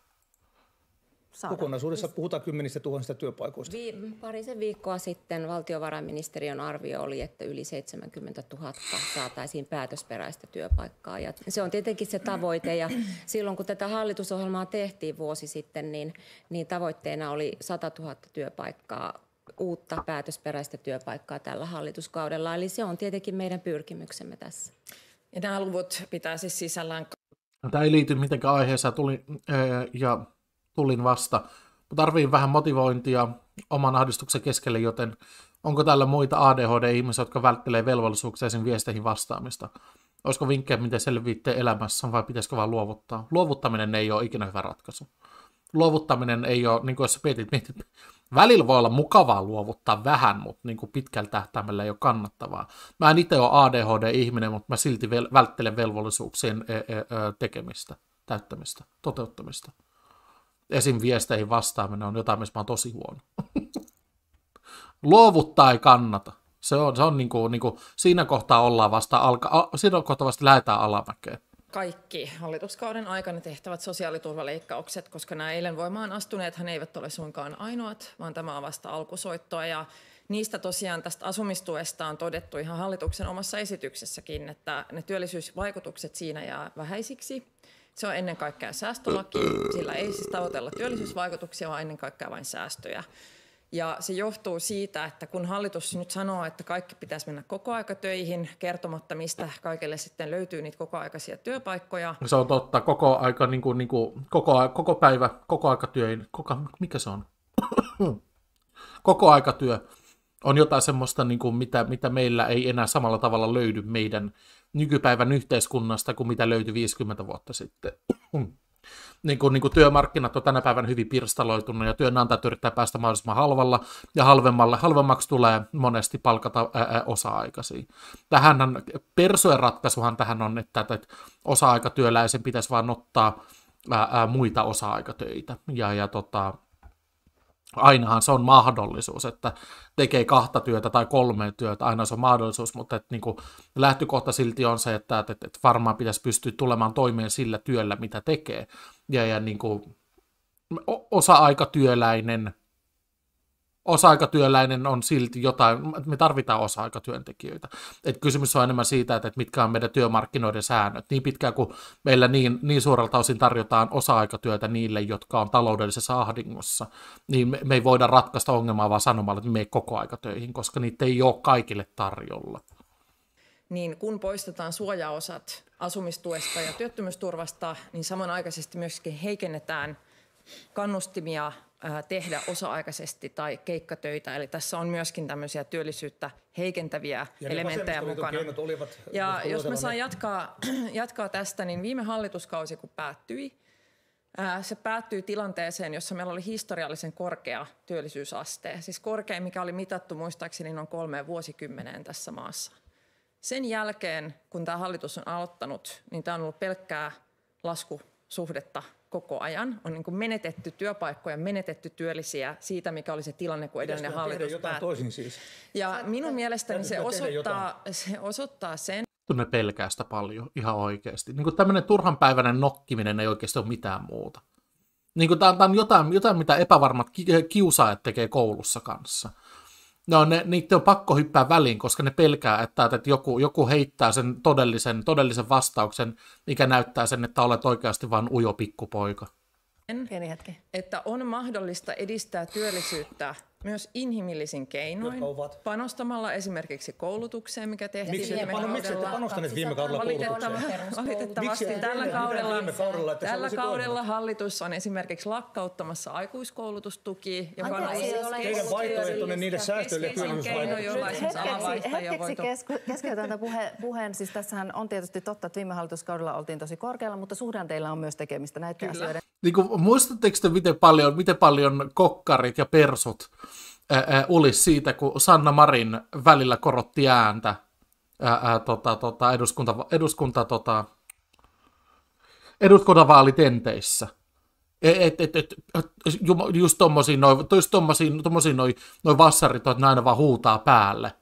Saada. Kokonaisuudessa puhutaan kymmenistä tuhansista työpaikoista. Vi- parisen viikkoa sitten valtiovarainministeriön arvio oli, että yli 70 000 saataisiin päätösperäistä työpaikkaa. Ja se on tietenkin se tavoite. Ja silloin kun tätä hallitusohjelmaa tehtiin vuosi sitten, niin, niin tavoitteena oli 100 000 työpaikkaa uutta päätösperäistä työpaikkaa tällä hallituskaudella. Eli se on tietenkin meidän pyrkimyksemme tässä. Ja nämä luvut pitää siis sisällään... No, tämä ei liity mitenkään aiheeseen, tuli, ja tulin vasta. tarviin vähän motivointia oman ahdistuksen keskelle, joten onko täällä muita ADHD-ihmisiä, jotka välttelee velvollisuuksia sen viesteihin vastaamista? Olisiko vinkkejä, miten selviitte elämässä, vai pitäisikö vaan luovuttaa? Luovuttaminen ei ole ikinä hyvä ratkaisu. Luovuttaminen ei ole, niin kuin jos mietit, mietit Välillä voi olla mukavaa luovuttaa vähän, mutta niin kuin pitkällä tähtäimellä ei ole kannattavaa. Mä en itse ole ADHD-ihminen, mutta mä silti vel- välttelen velvollisuuksien e-, e-, tekemistä, täyttämistä, toteuttamista. Esim. viesteihin vastaaminen on jotain, missä mä oon tosi huono. luovuttaa ei kannata. Se on, se on niin kuin, niin kuin, siinä kohtaa ollaan vasta, alka, a, siinä kohtaa vasta lähdetään alamäkeen kaikki hallituskauden aikana tehtävät sosiaaliturvaleikkaukset, koska nämä eilen voimaan astuneethan eivät ole suinkaan ainoat, vaan tämä on vasta alkusoittoa. Ja niistä tosiaan tästä asumistuesta on todettu ihan hallituksen omassa esityksessäkin, että ne työllisyysvaikutukset siinä jää vähäisiksi. Se on ennen kaikkea säästölaki, sillä ei siis tavoitella työllisyysvaikutuksia, vaan ennen kaikkea vain säästöjä. Ja se johtuu siitä, että kun hallitus nyt sanoo, että kaikki pitäisi mennä koko töihin, kertomatta mistä kaikille sitten löytyy niitä kokoaikaisia työpaikkoja. No se on totta, koko aika, niin kuin, niin kuin, koko, koko päivä, koko aika työin. koko, mikä se on? koko aika työ on jotain semmoista, niin kuin, mitä, mitä meillä ei enää samalla tavalla löydy meidän nykypäivän yhteiskunnasta kuin mitä löytyi 50 vuotta sitten niin kuin, niin kuin työmarkkinat on tänä päivänä hyvin pirstaloitunut ja työnantajat yrittää päästä mahdollisimman halvalla ja halvemmalle. Halvemmaksi tulee monesti palkata ää, osa-aikaisia. Tähän persojen ratkaisuhan tähän on, että, että osa-aikatyöläisen pitäisi vaan ottaa ää, muita osa-aikatöitä ja, ja tota, ainahan se on mahdollisuus, että tekee kahta työtä tai kolme työtä, aina se on mahdollisuus, mutta että niin kuin, lähtökohta silti on se, että että että varmaan pitäisi pystyä tulemaan toimeen sillä työllä, mitä tekee. Ja, ja niin kuin, osa-aikatyöläinen osa-aikatyöläinen on silti jotain, me tarvitaan osa-aikatyöntekijöitä. Et kysymys on enemmän siitä, että mitkä on meidän työmarkkinoiden säännöt. Niin pitkään kuin meillä niin, niin suurelta osin tarjotaan osa-aikatyötä niille, jotka on taloudellisessa ahdingossa, niin me, me ei voida ratkaista ongelmaa vaan sanomalla, että me ei koko aika töihin, koska niitä ei ole kaikille tarjolla. Niin kun poistetaan suojaosat asumistuesta ja työttömyysturvasta, niin samanaikaisesti myöskin heikennetään kannustimia tehdä osa-aikaisesti tai keikkatöitä. Eli tässä on myöskin tämmöisiä työllisyyttä heikentäviä ja elementtejä mukana. Olivat, ja jos mä saan jatkaa, jatkaa tästä, niin viime hallituskausi kun päättyi, se päättyi tilanteeseen, jossa meillä oli historiallisen korkea työllisyysaste. Siis korkein, mikä oli mitattu muistaakseni noin kolmeen vuosikymmeneen tässä maassa. Sen jälkeen, kun tämä hallitus on aloittanut, niin tämä on ollut pelkkää laskusuhdetta – koko ajan. On niin kuin menetetty työpaikkoja, menetetty työllisiä siitä, mikä oli se tilanne, kun edellinen hallitus jotain toisin siis? Ja minun mielestäni se osoittaa, se osoittaa sen, ne pelkää sitä paljon, ihan oikeasti. Niin tämmöinen turhanpäiväinen nokkiminen ei oikeasti ole mitään muuta. Niin kuin tämä on jotain, jotain, mitä epävarmat kiusaajat tekee koulussa kanssa. No, ne, niitä on pakko hyppää väliin, koska ne pelkää, että, että joku, joku heittää sen todellisen, todellisen vastauksen, mikä näyttää sen, että olet oikeasti vain ujo pikkupoika. Pieni hetki. Että on mahdollista edistää työllisyyttä myös inhimillisin keinoin, ovat... panostamalla esimerkiksi koulutukseen, mikä tehtiin miksi viime kaudella. Miksi ette panostaneet viime kaudella koulutukseen? Valitettavasti tällä kaudella, viime kaudella, että tällä kaudella hallitus on esimerkiksi lakkauttamassa aikuiskoulutustuki, joka on teidän vaihtoehtonne niille säästöille työllisyysvaihtoehtoja. Hetkeksi kesku- keskeytän tämän puhe, puheen. Siis tässähän on tietysti totta, että viime hallituskaudella oltiin tosi korkealla, mutta suhdanteilla on myös tekemistä näiden asioiden. Niin kuin, muistatteko te, miten paljon, miten paljon kokkarit ja persot ää, olisi siitä, kun Sanna Marin välillä korotti ääntä ää, ää, tota, tota, eduskunta, eduskunta, tota, eduskuntavaalitenteissä. E, et, et, et, et, just tommosia noin noi, noi, noi vassarit, että ne aina vaan huutaa päälle.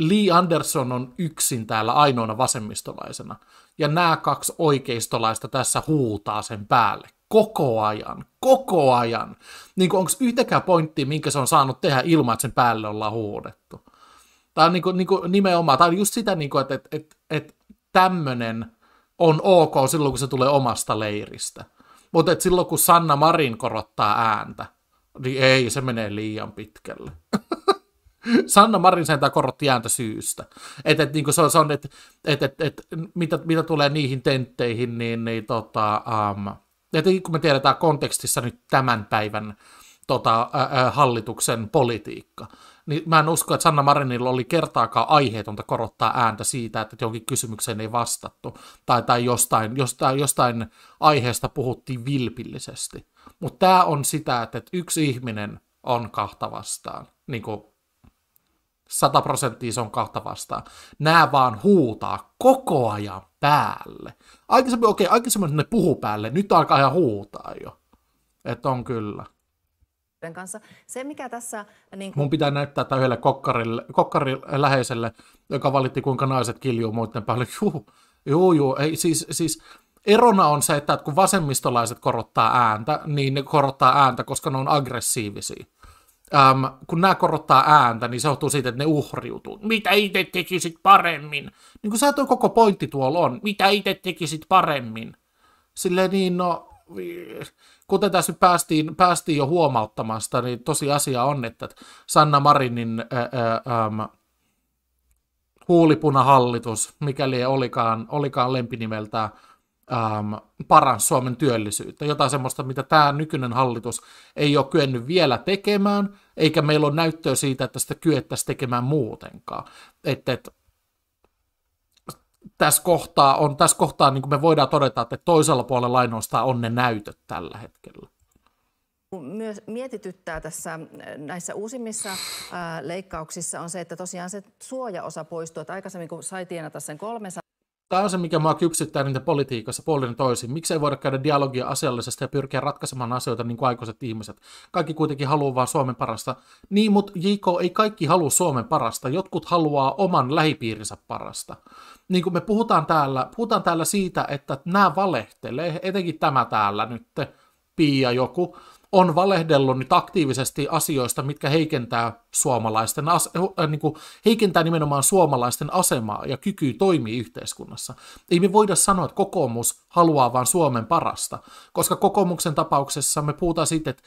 Lee Anderson on yksin täällä ainoana vasemmistolaisena. Ja nämä kaksi oikeistolaista tässä huutaa sen päälle koko ajan, koko ajan. Niin kuin onko yhtäkään pointtia, minkä se on saanut tehdä ilman, että sen päälle ollaan huudettu. Tämä on niin kuin, niin kuin nimenomaan, tämä on just sitä, niin kuin, että, että, että, että tämmöinen on ok silloin, kun se tulee omasta leiristä. Mutta silloin, kun Sanna Marin korottaa ääntä, niin ei, se menee liian pitkälle. Sanna Marin sen korotti ääntä syystä. Et, et, niinku, se on, se on et, et, et, et, mitä, mitä tulee niihin tentteihin, niin, niin tota, um, Etenkin kun me tiedetään kontekstissa nyt tämän päivän tota, ä, hallituksen politiikka, niin mä en usko, että Sanna Marinilla oli kertaakaan aiheetonta korottaa ääntä siitä, että jonkin kysymykseen ei vastattu, tai, tai jostain, jostain, jostain aiheesta puhuttiin vilpillisesti. Mutta tämä on sitä, että yksi ihminen on kahta vastaan, niin kuin 100 prosenttia se on kahta vastaan. Nämä vaan huutaa koko ajan päälle. Aikaisemmin, okei, okay, aikaisemmin ne puhu päälle, nyt alkaa ihan huutaa jo. Että on kyllä. Kanssa. Se, mikä tässä... Niin kun... Mun pitää näyttää tämä yhdelle kokkarille, kokkariläheiselle, joka valitti, kuinka naiset kiljuu muiden päälle. Juu, juu, juu. Ei, siis, siis, erona on se, että kun vasemmistolaiset korottaa ääntä, niin ne korottaa ääntä, koska ne on aggressiivisia. Um, kun nämä korottaa ääntä, niin se johtuu siitä, että ne uhriutuu. Mitä itse tekisit paremmin? Niin kun sä toi koko pointti tuolla on. Mitä itse tekisit paremmin? Sille niin, no, kuten tässä nyt päästiin, päästiin jo huomauttamasta, niin tosi asia on, että Sanna Marinin ää, ää, äm, huulipunahallitus, mikäli olikaan, olikaan lempinimeltään, ähm, paransi Suomen työllisyyttä, jotain semmoista, mitä tämä nykyinen hallitus ei ole kyennyt vielä tekemään, eikä meillä ole näyttöä siitä, että sitä kyettäisiin tekemään muutenkaan. Et, et, tässä kohtaa, on, tässä kohtaa niin kuin me voidaan todeta, että toisella puolella ainoastaan on ne näytöt tällä hetkellä. Myös mietityttää tässä äh, näissä uusimmissa ää, äh, leikkauksissa on se, että tosiaan se suojaosa poistuu. Että aikaisemmin kun sai tienata sen 300 Tämä on se, mikä mua kypsyttää niitä politiikassa puolin toisin. Miksi ei voida käydä dialogia asiallisesti ja pyrkiä ratkaisemaan asioita niin kuin aikuiset ihmiset? Kaikki kuitenkin haluaa vain Suomen parasta. Niin, mutta JK, ei kaikki halua Suomen parasta. Jotkut haluaa oman lähipiirinsä parasta. Niin kuin me puhutaan täällä, puhutaan täällä siitä, että nämä valehtelee, etenkin tämä täällä nyt, Pia joku, on valehdellut nyt aktiivisesti asioista, mitkä heikentää suomalaisten, as- äh, eh, eh, niin kuin, heikentää nimenomaan suomalaisten asemaa ja kyky toimia yhteiskunnassa. Ei me voida sanoa, että kokoomus haluaa vain Suomen parasta, koska kokoomuksen tapauksessa me puhutaan siitä, että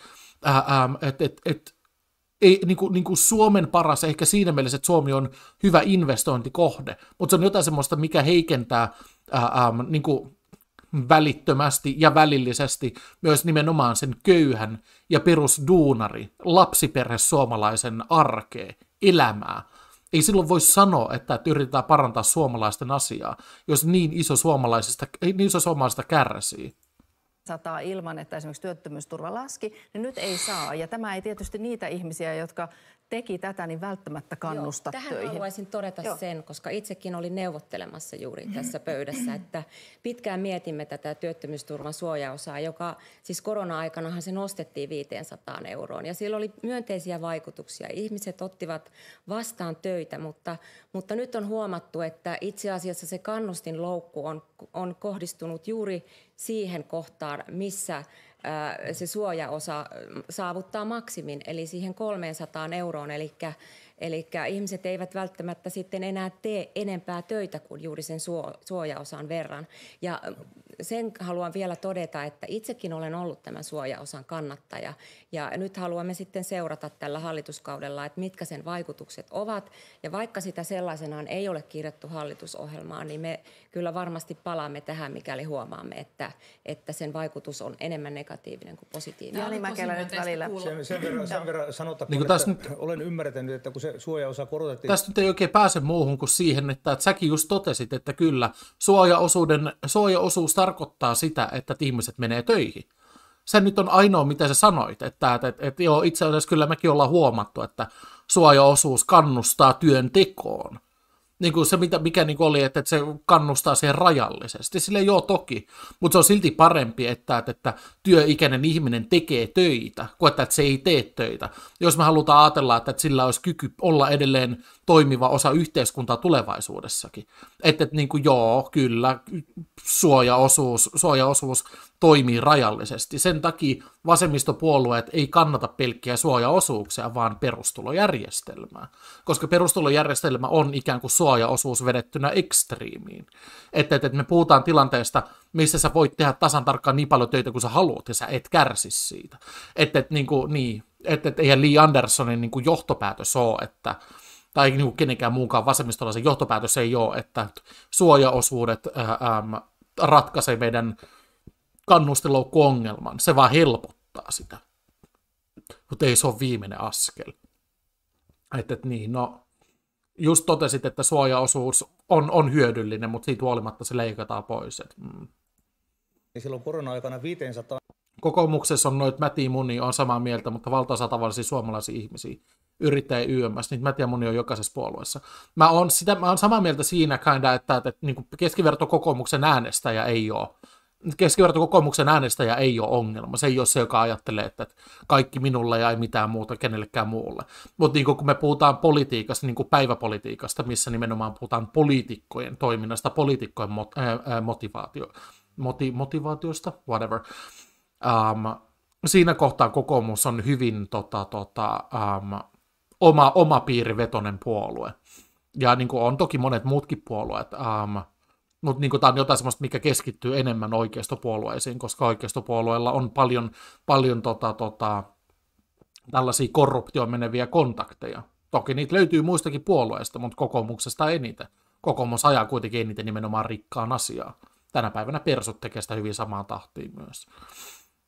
äh, äh, et, et, et, ei, niin kuin, niin kuin Suomen paras, ehkä siinä mielessä, että Suomi on hyvä investointikohde, mutta se on jotain semmoista, mikä heikentää ää, ää, niin kuin välittömästi ja välillisesti myös nimenomaan sen köyhän ja perusduunari, lapsiperhe suomalaisen arkeen, elämää. Ei silloin voi sanoa, että, että yritetään parantaa suomalaisten asiaa, jos niin iso suomalaisista, niin iso suomalaisista kärsii sataa ilman, että esimerkiksi työttömyysturva laski, niin nyt ei saa. Ja tämä ei tietysti niitä ihmisiä, jotka teki tätä, niin välttämättä kannusta Joo, tähän töihin. haluaisin todeta Joo. sen, koska itsekin olin neuvottelemassa juuri mm-hmm. tässä pöydässä, mm-hmm. että pitkään mietimme tätä työttömyysturvan suojaosaa, joka siis korona-aikanahan se nostettiin 500 euroon ja sillä oli myönteisiä vaikutuksia. Ihmiset ottivat vastaan töitä, mutta, mutta nyt on huomattu, että itse asiassa se kannustinloukku on, on kohdistunut juuri siihen kohtaan, missä – se suojaosa saavuttaa maksimin, eli siihen 300 euroon. Eli, eli ihmiset eivät välttämättä sitten enää tee enempää töitä kuin juuri sen suojaosan verran. Ja sen haluan vielä todeta, että itsekin olen ollut tämän suojaosan kannattaja. Ja nyt haluamme sitten seurata tällä hallituskaudella, että mitkä sen vaikutukset ovat. Ja vaikka sitä sellaisenaan ei ole kirjattu hallitusohjelmaan, niin me kyllä varmasti palaamme tähän, mikäli huomaamme, että, että sen vaikutus on enemmän negatiivinen kuin positiivinen. Jani Mäkelä nyt välillä. Sen, sen verran, sen verran sanotaan, niin että nyt, olen ymmärtänyt, että kun se suojaosa korotettiin... Tästä nyt ei oikein pääse muuhun kuin siihen, että, että säkin just totesit, että kyllä suojaosuuden, suojaosuus tarkoittaa sitä, että ihmiset menee töihin se nyt on ainoa, mitä sä sanoit, että, että, että, että joo, itse asiassa kyllä mekin ollaan huomattu, että suojaosuus kannustaa työntekoon niin kuin se, mitä, mikä niin kuin oli, että, että se kannustaa siihen rajallisesti. Sille joo toki, mutta se on silti parempi, että, että, että työikäinen ihminen tekee töitä, kuin että, että se ei tee töitä. Jos me halutaan ajatella, että, että sillä olisi kyky olla edelleen toimiva osa yhteiskuntaa tulevaisuudessakin. Että et, niin kuin, joo, kyllä, suojaosuus, suojaosuus toimii rajallisesti. Sen takia vasemmistopuolueet ei kannata pelkkiä suojaosuuksia, vaan perustulojärjestelmää. Koska perustulojärjestelmä on ikään kuin suojaosuus vedettynä ekstriimiin. Että et, et me puhutaan tilanteesta, missä sä voit tehdä tasan tarkkaan niin paljon töitä kuin sä haluat, ja sä et kärsi siitä. Että et, niinku, niin kuin, niin, että et, eihän Lee Andersonin niin kuin johtopäätös ole, että tai niinku kenenkään muunkaan vasemmistolaisen johtopäätös ei ole, että suojaosuudet ää, äm, ratkaisee meidän kannustiloukkuongelman. Se vaan helpottaa sitä. Mutta ei se ole viimeinen askel. Että et niin, no, just totesit, että suojaosuus on, on hyödyllinen, mutta siitä huolimatta se leikataan pois. Et, mm. Ja niin silloin korona-aikana 500... Kokoomuksessa on noit mäti on samaa mieltä, mutta valtaosa tavallisia suomalaisia ihmisiä yrittäjä YMS, niin mä tiedän, moni on jokaisessa puolueessa. Mä oon, sitä, mä oon samaa mieltä siinä kinda, että, että, että niin keskivertokokoomuksen äänestäjä ei ole keskivertokokoomuksen äänestäjä ei ole ongelma. Se ei ole se, joka ajattelee, että kaikki minulle ja ei mitään muuta kenellekään muulle. Mutta niin kun me puhutaan politiikasta, niin kuin päiväpolitiikasta, missä nimenomaan puhutaan poliitikkojen toiminnasta, poliitikkojen mot- äh, motivaatio, moti- motivaatiosta, whatever. Um, siinä kohtaa kokoomus on hyvin tota, tota, um, oma, oma piirivetonen puolue. Ja niin kuin on toki monet muutkin puolueet, ähm, mutta niin tämä on jotain sellaista, mikä keskittyy enemmän oikeistopuolueisiin, koska oikeistopuolueilla on paljon, paljon tota, tota, tällaisia korruptioon meneviä kontakteja. Toki niitä löytyy muistakin puolueista, mutta kokoomuksesta eniten. Kokoomus ajaa kuitenkin eniten nimenomaan rikkaan asiaa. Tänä päivänä persut tekee sitä hyvin samaan tahtiin myös.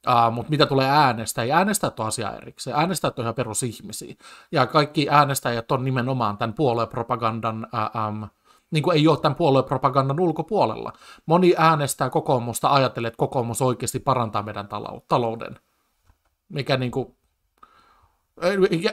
Uh, mutta mitä tulee äänestä, ei äänestäjät on asia erikseen. Äänestäjät on ihan perusihmisiä. Ja kaikki äänestäjät on nimenomaan tämän puoluepropagandan uh, um, niin kuin ei ole tämän puoluepropagandan ulkopuolella. Moni äänestää kokoomusta ajatellen, että kokoomus oikeasti parantaa meidän talouden, mikä niin kuin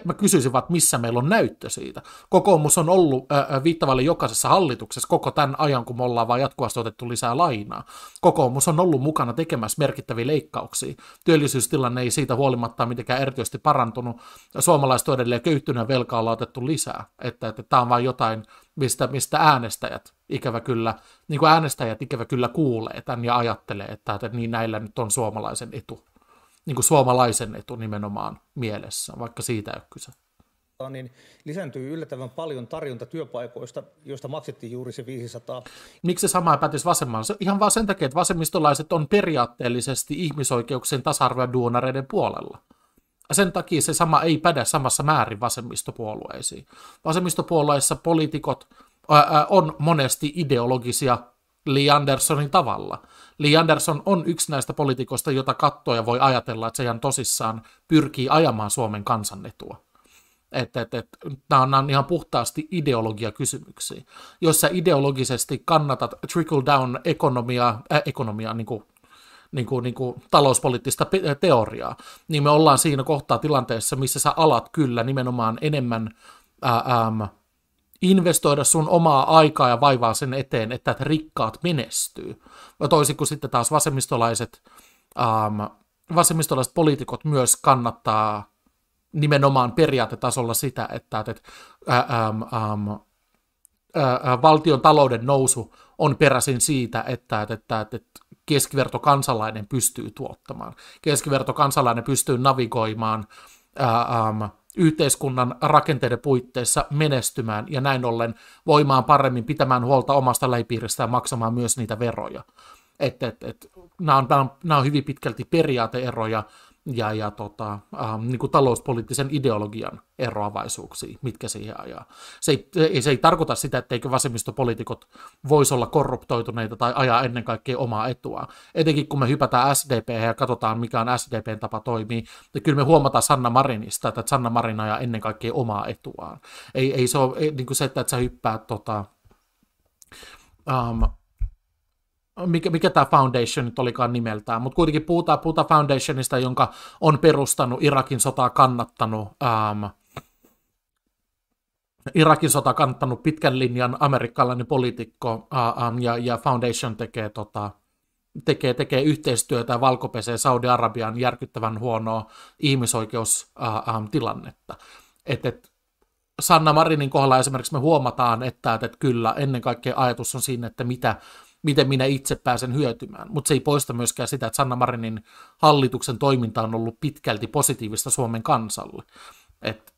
Mä kysyisin vaan, että missä meillä on näyttö siitä. Kokoomus on ollut äh, viittavalle jokaisessa hallituksessa koko tämän ajan, kun me ollaan vaan jatkuvasti otettu lisää lainaa. Kokoomus on ollut mukana tekemässä merkittäviä leikkauksia. Työllisyystilanne ei siitä huolimatta mitenkään erityisesti parantunut. Suomalaiset on edelleen köyhtyneen velkaa on otettu lisää. Että tämä on vain jotain, mistä, mistä äänestäjät ikävä kyllä, niin kuin äänestäjät ikävä kyllä kuulee tämän ja ajattelee, että, että niin näillä nyt on suomalaisen etu niin kuin suomalaisen etu nimenomaan mielessä, vaikka siitä ei ole kyse. Tota niin lisääntyy yllättävän paljon tarjonta työpaikoista, joista maksettiin juuri se 500. Miksi se sama päätös vasemmalla? Ihan vaan sen takia, että vasemmistolaiset on periaatteellisesti ihmisoikeuksien tasa duonareiden puolella. Sen takia se sama ei päde samassa määrin vasemmistopuolueisiin. Vasemmistopuolueissa poliitikot on monesti ideologisia Lee Andersonin tavalla. Lee Anderson on yksi näistä poliitikoista, jota kattoja voi ajatella, että se ihan tosissaan pyrkii ajamaan Suomen kansannetua. Että et, et, nämä on, ihan puhtaasti ideologiakysymyksiä. Jos sä ideologisesti kannatat trickle-down ekonomiaa, äh, ekonomia, niinku, niin kuin, niin kuin, niin kuin talouspoliittista teoriaa, niin me ollaan siinä kohtaa tilanteessa, missä sä alat kyllä nimenomaan enemmän ää, ää, investoida sun omaa aikaa ja vaivaa sen eteen, että rikkaat menestyy. Ja toisin kuin sitten taas vasemmistolaiset, ähm, vasemmistolaiset poliitikot myös kannattaa nimenomaan periaatetasolla sitä, että, että ähm, ähm, äh, valtion talouden nousu on peräisin siitä, että, että, että, että keskiverto kansalainen pystyy tuottamaan. Keskiverto kansalainen pystyy navigoimaan ähm, yhteiskunnan rakenteiden puitteissa menestymään ja näin ollen voimaan paremmin pitämään huolta omasta ja maksamaan myös niitä veroja. Et, et, et, nämä, on, nämä, on, nämä on hyvin pitkälti periaateeroja, ja, ja tota, ähm, niin kuin talouspoliittisen ideologian eroavaisuuksia, mitkä siihen ajaa. Se ei, se ei, tarkoita sitä, etteikö vasemmistopoliitikot voisi olla korruptoituneita tai ajaa ennen kaikkea omaa etuaan. Etenkin kun me hypätään SDP ja katsotaan, mikä on SDPn tapa toimii, niin kyllä me huomataan Sanna Marinista, että Sanna Marin ajaa ennen kaikkea omaa etuaan. Ei, ei se ole ei, niin kuin se, että sä hyppäät tota, um, mikä, mikä tämä Foundation nyt olikaan nimeltään, mutta kuitenkin puhutaan, puhutaan Foundationista, jonka on perustanut Irakin sotaa kannattanut, ähm, Irakin sota kannattanut pitkän linjan amerikkalainen poliitikko, äh, ähm, ja, ja Foundation tekee, tota, tekee, tekee yhteistyötä valkopeseen Saudi-Arabian järkyttävän huonoa ihmisoikeustilannetta. Äh, ähm, et, et, Sanna Marinin kohdalla esimerkiksi me huomataan, että, että kyllä ennen kaikkea ajatus on siinä, että mitä miten minä itse pääsen hyötymään. Mutta se ei poista myöskään sitä, että Sanna Marinin hallituksen toiminta on ollut pitkälti positiivista Suomen kansalle. Et,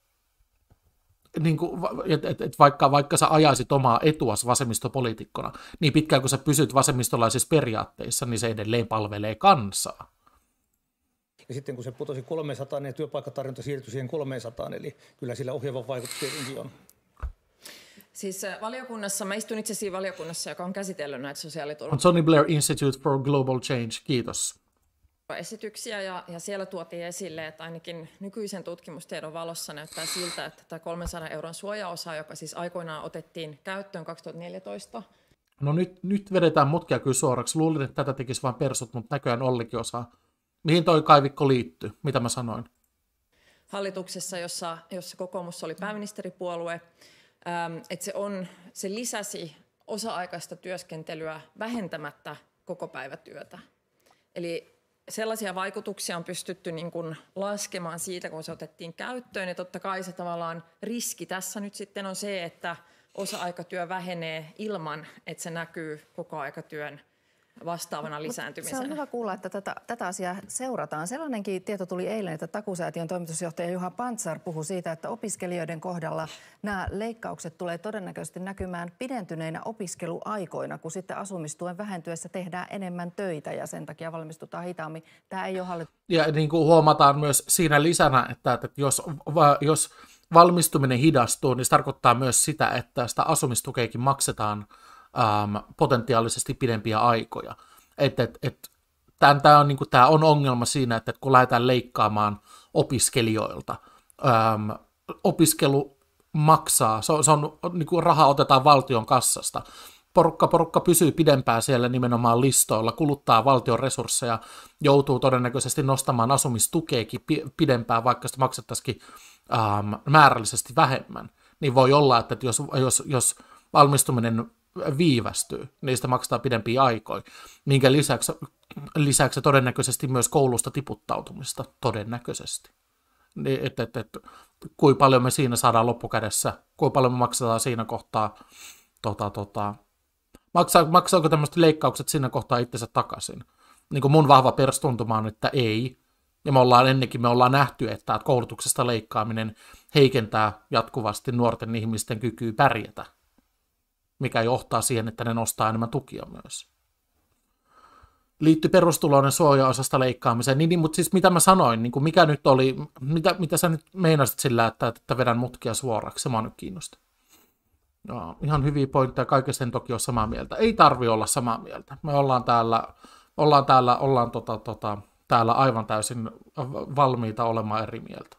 niin kuin, et, et, et vaikka, vaikka sä ajaisit omaa etuas vasemmistopoliitikkona, niin pitkään kun sä pysyt vasemmistolaisissa periaatteissa, niin se edelleen palvelee kansaa. Ja sitten kun se putosi 300, niin työpaikkatarjonta siirtyi siihen 300, eli kyllä sillä ohjaava vaikutus tietenkin on. Siis äh, valiokunnassa, mä istun itse siinä valiokunnassa, joka on käsitellyt näitä sosiaaliturvaa. Tony Blair Institute for Global Change, kiitos. Esityksiä ja, ja siellä tuotiin esille, että ainakin nykyisen tutkimustiedon valossa näyttää siltä, että tämä 300 euron suojaosa, joka siis aikoinaan otettiin käyttöön 2014, No nyt, nyt vedetään mutkia kyllä suoraksi. Luulin, että tätä tekisi vain persut, mutta näköjään Ollikin osaa. Mihin toi kaivikko liittyy? Mitä mä sanoin? Hallituksessa, jossa, jossa kokoomus oli pääministeripuolue, että se, on, se lisäsi osa-aikaista työskentelyä vähentämättä koko päivätyötä. Eli sellaisia vaikutuksia on pystytty niin kuin laskemaan siitä, kun se otettiin käyttöön. Ja totta kai se tavallaan riski tässä nyt sitten on se, että osa-aikatyö vähenee ilman, että se näkyy koko aikatyön – vastaavana lisääntymisenä. se on hyvä kuulla, että tätä, tätä asiaa seurataan. Sellainenkin tieto tuli eilen, että Takusäätiön toimitusjohtaja Juha Pantsar puhui siitä, että opiskelijoiden kohdalla nämä leikkaukset tulee todennäköisesti näkymään pidentyneinä opiskeluaikoina, kun sitten asumistuen vähentyessä tehdään enemmän töitä ja sen takia valmistutaan hitaammin. Tämä ei ole hallit- Ja niin kuin huomataan myös siinä lisänä, että, että jos, va, jos valmistuminen hidastuu, niin se tarkoittaa myös sitä, että sitä asumistukeekin maksetaan – äm, potentiaalisesti pidempiä aikoja. Et, et, et, tämä on, niin kuin, on ongelma siinä, että kun lähdetään leikkaamaan opiskelijoilta, äm, opiskelu maksaa, se on, se on niin kuin raha otetaan valtion kassasta, porukka, porukka pysyy pidempään siellä nimenomaan listoilla, kuluttaa valtion resursseja, joutuu todennäköisesti nostamaan asumistukeekin pidempään, vaikka sitä maksettaisikin ähm, määrällisesti vähemmän. Niin voi olla, että jos, jos, jos valmistuminen viivästyy, niistä maksetaan pidempiä aikoja, minkä lisäksi, lisäksi todennäköisesti myös koulusta tiputtautumista, todennäköisesti. Että et, et, kuinka paljon me siinä saadaan loppukädessä, kuinka paljon me maksetaan siinä kohtaa, tota, tota, maksaa, maksaako tämmöiset leikkaukset siinä kohtaa itsensä takaisin. Niin kuin mun vahva perustuntuma on, että ei, ja me ollaan ennenkin me ollaan nähty, että koulutuksesta leikkaaminen heikentää jatkuvasti nuorten ihmisten kykyä pärjätä mikä johtaa siihen, että ne nostaa enemmän tukia myös. Liittyy perustuloinen suojaosasta leikkaamiseen, niin, niin, mutta siis mitä mä sanoin, niin kuin mikä nyt oli, mitä, mitä sä nyt meinasit sillä, että, että vedän mutkia suoraksi, se mä nyt kiinnostaa. No, ihan hyviä pointteja, kaikessa sen toki on samaa mieltä. Ei tarvi olla samaa mieltä. Me ollaan täällä, ollaan täällä, ollaan tota, tota, täällä aivan täysin valmiita olemaan eri mieltä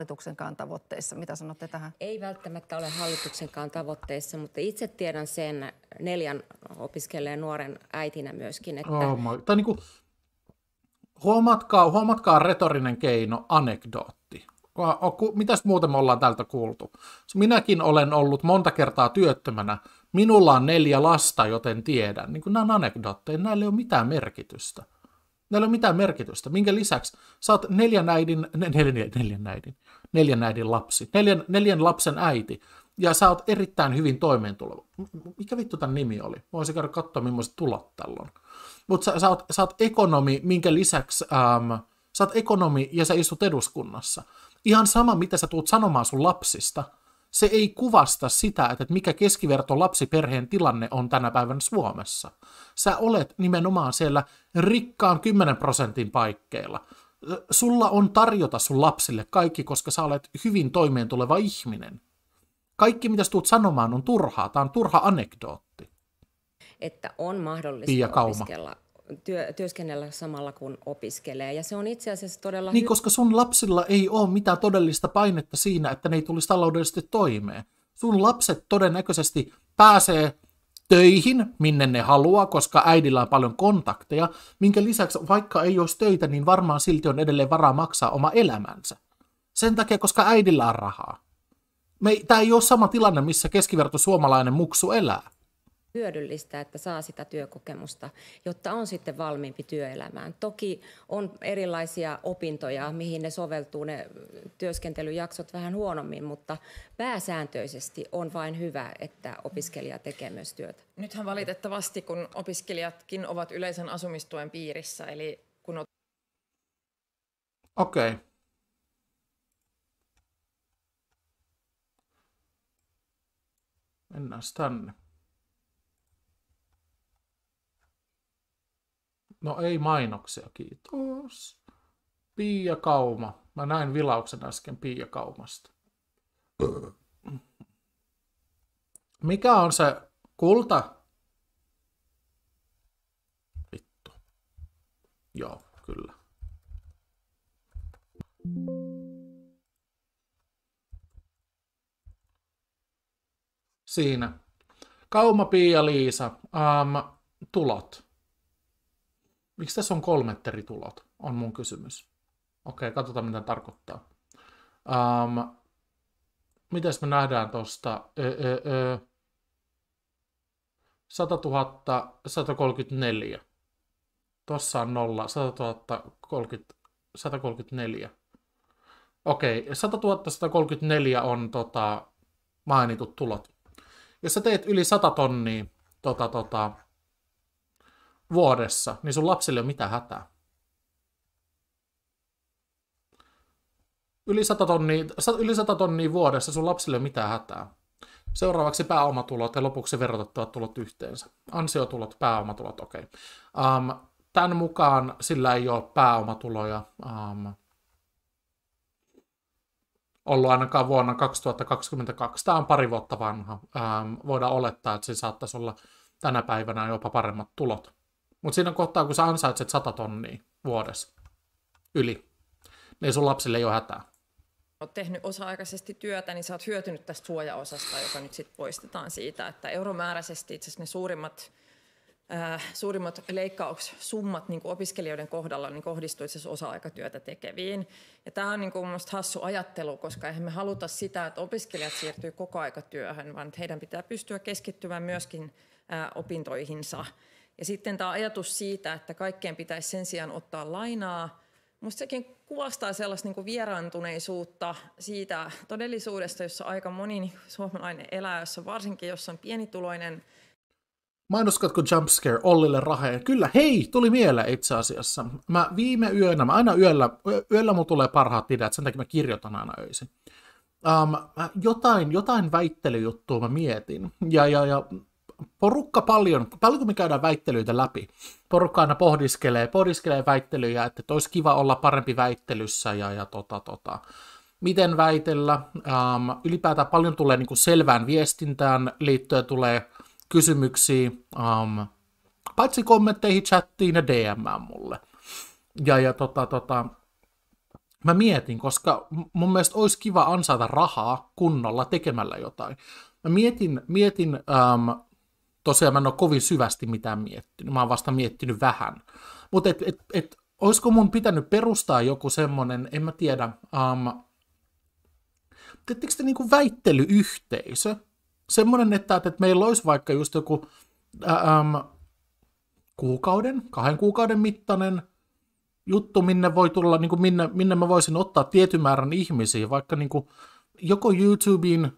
hallituksenkaan tavoitteissa. Mitä sanotte tähän? Ei välttämättä ole hallituksenkaan tavoitteissa, mutta itse tiedän sen neljän opiskelijan nuoren äitinä myöskin. Että... Oh my. Tai niin kuin, huomatkaa, huomatkaa retorinen keino, anekdootti. Mitäs muuten me ollaan tältä kuultu? Minäkin olen ollut monta kertaa työttömänä. Minulla on neljä lasta, joten tiedän. Niin kuin nämä on anekdootteja, näillä ei ole mitään merkitystä. Näillä ei ole mitään merkitystä. Minkä lisäksi sä oot neljän äidin, neljän, neljän äidin, neljän äidin lapsi, neljän, neljän lapsen äiti, ja sä oot erittäin hyvin toimeentuleva. Mikä vittu tämän nimi oli? Voisin käydä katsoa, millaiset tulot tällä on. Mutta sä, sä, sä oot ekonomi, minkä lisäksi äm, sä oot ekonomi ja sä istut eduskunnassa. Ihan sama, mitä sä tuut sanomaan sun lapsista – se ei kuvasta sitä, että mikä keskiverto lapsiperheen tilanne on tänä päivän Suomessa. Sä olet nimenomaan siellä rikkaan 10 prosentin paikkeilla. Sulla on tarjota sun lapsille kaikki, koska sä olet hyvin toimeentuleva ihminen. Kaikki, mitä sä tuut sanomaan, on turhaa. Tämä on turha anekdootti. Että on mahdollista Pia Kauma. opiskella työ, työskennellä samalla kuin opiskelee. Ja se on itse asiassa todella... Niin, hy- koska sun lapsilla ei ole mitään todellista painetta siinä, että ne ei tulisi taloudellisesti toimeen. Sun lapset todennäköisesti pääsee töihin, minne ne haluaa, koska äidillä on paljon kontakteja, minkä lisäksi vaikka ei olisi töitä, niin varmaan silti on edelleen varaa maksaa oma elämänsä. Sen takia, koska äidillä on rahaa. Tämä ei ole sama tilanne, missä keskiverto suomalainen muksu elää hyödyllistä, että saa sitä työkokemusta, jotta on sitten valmiimpi työelämään. Toki on erilaisia opintoja, mihin ne soveltuu ne työskentelyjaksot vähän huonommin, mutta pääsääntöisesti on vain hyvä, että opiskelija tekee myös työtä. Nythän valitettavasti, kun opiskelijatkin ovat yleisen asumistuen piirissä, eli kun ot- Okei. Okay. Mennään tänne. No ei mainoksia, kiitos. Pia Kauma. Mä näin vilauksen äsken Pia Kaumasta. Mikä on se kulta? Vittu. Joo, kyllä. Siinä. Kauma, Pia, Liisa. Ähm, tulot. Miksi tässä on kolmetteritulot, on mun kysymys. Okei, katsotaan mitä tarkoittaa. Um, mitäs me nähdään tuosta? 100 000, 134. Tuossa on nolla, 100 000, 134. Okei, 100 000, 134 on tota, mainitut tulot. Jos sä teet yli 100 tonnia tota, tota, vuodessa, niin sun lapsille ei ole mitään hätää. Yli 100 tonnia, yli 100 tonnia vuodessa sun lapsille ei ole mitään hätää. Seuraavaksi pääomatulot ja lopuksi verotettavat tulot yhteensä. Ansiotulot, pääomatulot, okei. Okay. Um, tämän mukaan sillä ei ole pääomatuloja um, ollut ainakaan vuonna 2022. Tämä on pari vuotta vanha. Um, voidaan olettaa, että siinä saattaisi olla tänä päivänä jopa paremmat tulot. Mutta siinä kohtaa, kun sä ansaitset 100 tonnia vuodessa yli, niin sun lapsille ei ole hätää. Olet tehnyt osa-aikaisesti työtä, niin sä oot hyötynyt tästä suojaosasta, joka nyt sitten poistetaan siitä, että euromääräisesti itse asiassa ne suurimmat Äh, suurimmat leikkaussummat niin opiskelijoiden kohdalla niin kohdistuu itse osa-aikatyötä tekeviin. Ja tämä on niin kuin mun hassu ajattelu, koska eihän me haluta sitä, että opiskelijat siirtyy koko aika työhön, vaan että heidän pitää pystyä keskittymään myöskin äh, opintoihinsa. Ja sitten tämä ajatus siitä, että kaikkeen pitäisi sen sijaan ottaa lainaa, Minusta sekin kuvastaa sellaista niin vieraantuneisuutta siitä todellisuudesta, jossa aika moni niinku suomalainen elää, jossa varsinkin jos on pienituloinen. Mainoskatko Jumpscare Ollille rahaa? Ja kyllä, hei, tuli mieleen itse asiassa. Mä viime yönä, mä aina yöllä, yöllä mun tulee parhaat ideat, sen takia mä kirjoitan aina öisin. Um, jotain, jotain väittelyjuttua mä mietin. Ja, ja, ja porukka paljon, paljon kun me käydään väittelyitä läpi, porukka aina pohdiskelee, pohdiskelee väittelyjä, että olisi kiva olla parempi väittelyssä ja, ja tota, tota, miten väitellä. Ähm, ylipäätään paljon tulee niin kuin selvään viestintään liittyen, tulee kysymyksiä, ähm, paitsi kommentteihin, chattiin ja DM mulle. Ja, ja tota, tota, mä mietin, koska mun mielestä olisi kiva ansaita rahaa kunnolla tekemällä jotain. Mä mietin, mietin ähm, tosiaan mä en ole kovin syvästi mitään miettinyt, mä oon vasta miettinyt vähän. Mutta et, et, et, olisiko mun pitänyt perustaa joku semmoinen, en mä tiedä, um, teettekö te niinku väittelyyhteisö? Semmoinen, että, että meillä olisi vaikka just joku um, kuukauden, kahden kuukauden mittainen juttu, minne voi tulla, niin kuin minne, minne mä voisin ottaa tietyn määrän ihmisiä, vaikka niin kuin joko YouTubein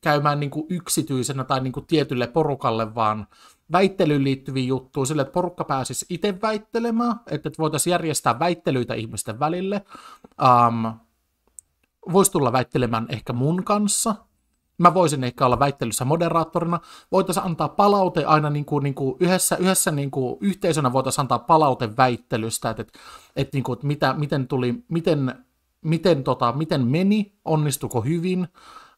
käymään niin kuin yksityisenä tai niin kuin tietylle porukalle, vaan väittelyyn liittyviä juttuja sille, että porukka pääsisi itse väittelemään, että voitaisiin järjestää väittelyitä ihmisten välille. Um, voisi tulla väittelemään ehkä mun kanssa. Mä voisin ehkä olla väittelyssä moderaattorina. Voitaisiin antaa palaute aina niin kuin, niin kuin yhdessä, yhdessä niin kuin yhteisönä voitaisiin antaa palaute väittelystä, että, että, että, niin kuin, että mitä, miten tuli, miten, miten, tota, miten meni, onnistuko hyvin,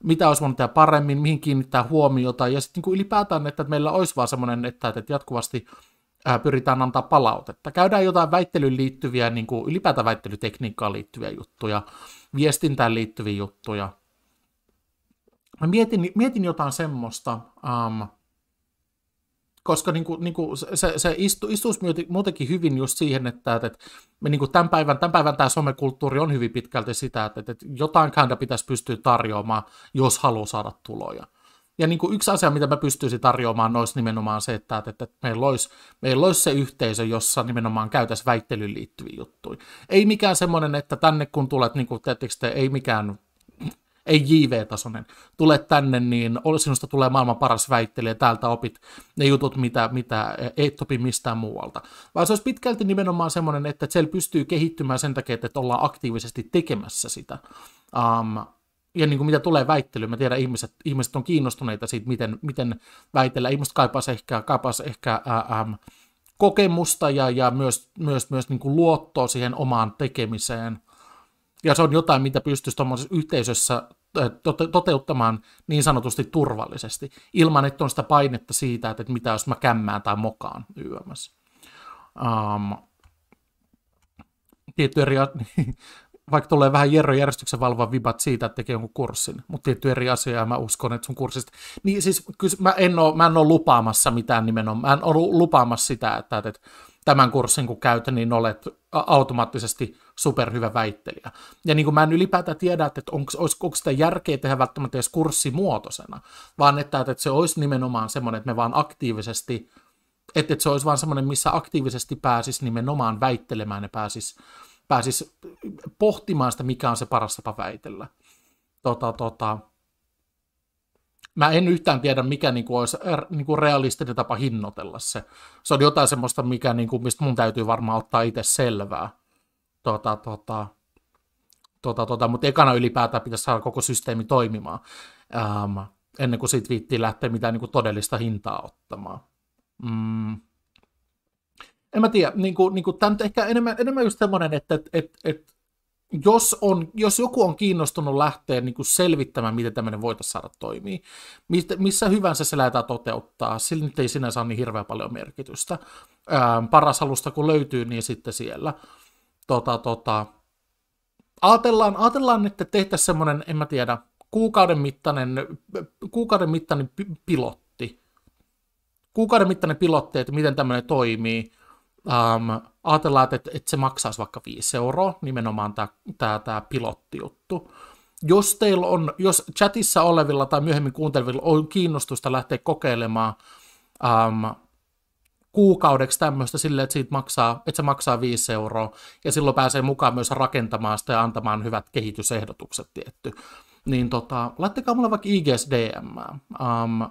mitä olisi voinut tehdä paremmin, mihin kiinnittää huomiota, ja sitten niin ylipäätään, että meillä olisi vaan semmoinen, että, että jatkuvasti ää, pyritään antaa palautetta. Käydään jotain väittelyyn liittyviä, niin kuin ylipäätään väittelytekniikkaan liittyviä juttuja, viestintään liittyviä juttuja. Mä mietin, mietin jotain semmoista, um, koska niin kuin, niin kuin se, se istu, istuisi muutenkin hyvin just siihen, että, että me niin kuin tämän, päivän, tämän päivän tämä somekulttuuri on hyvin pitkälti sitä, että, että jotain käännä pitäisi pystyä tarjoamaan, jos haluaa saada tuloja. Ja niin kuin yksi asia, mitä mä pystyisin tarjoamaan, olisi nimenomaan se, että, että, että meillä, olisi, meillä olisi se yhteisö, jossa nimenomaan käytäisiin väittelyyn liittyviä juttuja. Ei mikään semmoinen, että tänne kun tulet, niin kuin, te, ei mikään ei JV-tasoinen. Tule tänne, niin sinusta tulee maailman paras väittelijä, täältä opit ne jutut, mitä, mitä et opi mistään muualta. Vaan se olisi pitkälti nimenomaan semmoinen, että siellä pystyy kehittymään sen takia, että ollaan aktiivisesti tekemässä sitä. Um, ja niin kuin mitä tulee väittelyyn, mä tiedän, ihmiset, ihmiset on kiinnostuneita siitä, miten, miten väitellä. Ihmiset kaipaisi ehkä, kaipaisi ehkä ää, ää, kokemusta ja, ja myös, myös, myös niin kuin luottoa siihen omaan tekemiseen – ja se on jotain, mitä pystyisi tuommoisessa yhteisössä eh, toteuttamaan niin sanotusti turvallisesti, ilman että on sitä painetta siitä, että mitä jos mä kämmään tai mokaan yömässä. Um, tietty eri, vaikka tulee vähän Jero järjestyksen valvoa vibat siitä, että tekee jonkun kurssin, mutta tietty eri asia ja mä uskon, että sun kurssista, niin siis mä en ole, mä en ole lupaamassa mitään nimenomaan, mä en ole lupaamassa sitä, että, että tämän kurssin kun käytä, niin olet automaattisesti superhyvä väittelijä. Ja niin kuin mä en ylipäätään tiedä, että onko sitä järkeä tehdä välttämättä edes kurssimuotoisena, vaan että, että se olisi nimenomaan semmoinen, että me vaan aktiivisesti, että, että se olisi vaan semmoinen, missä aktiivisesti pääsis nimenomaan väittelemään ja pääsis, pääsis pohtimaan sitä, mikä on se paras tapa väitellä. Tota, tota, mä en yhtään tiedä, mikä niin kuin olisi niin kuin realistinen tapa hinnoitella se. Se on jotain semmoista, mikä, niin kuin, mistä mun täytyy varmaan ottaa itse selvää. Tota, tota, tota, tota, mutta ekana ylipäätään pitäisi saada koko systeemi toimimaan, ähm, ennen kuin siitä viittiin lähteä mitään niin kuin todellista hintaa ottamaan. Mm. En mä tiedä, niin kuin, niin kuin, tämä nyt ehkä enemmän, enemmän just semmoinen, että et, et, et, jos, on, jos joku on kiinnostunut lähteä niin kuin selvittämään, miten tämmöinen saada toimii, missä hyvänsä se lähdetään toteuttaa, sillä nyt ei sinänsä ole niin hirveän paljon merkitystä. Ää, ähm, paras alusta kun löytyy, niin sitten siellä. Tota, tota, ajatellaan, ajatellaan, että tehtäisiin semmoinen, en mä tiedä, kuukauden mittainen, kuukauden mittainen pilotti. Kuukauden mittainen pilotti, että miten tämmöinen toimii – um, ajatellaan, että, että se maksaisi vaikka 5 euroa, nimenomaan tämä, tämä, tämä pilottijuttu. Jos teillä on, jos chatissa olevilla tai myöhemmin kuuntelevilla on kiinnostusta lähteä kokeilemaan um, kuukaudeksi tämmöistä silleen, että, siitä maksaa, että se maksaa 5 euroa, ja silloin pääsee mukaan myös rakentamaan sitä ja antamaan hyvät kehitysehdotukset tietty. Niin tota, laittakaa mulle vaikka IGS DM. Um, ähm,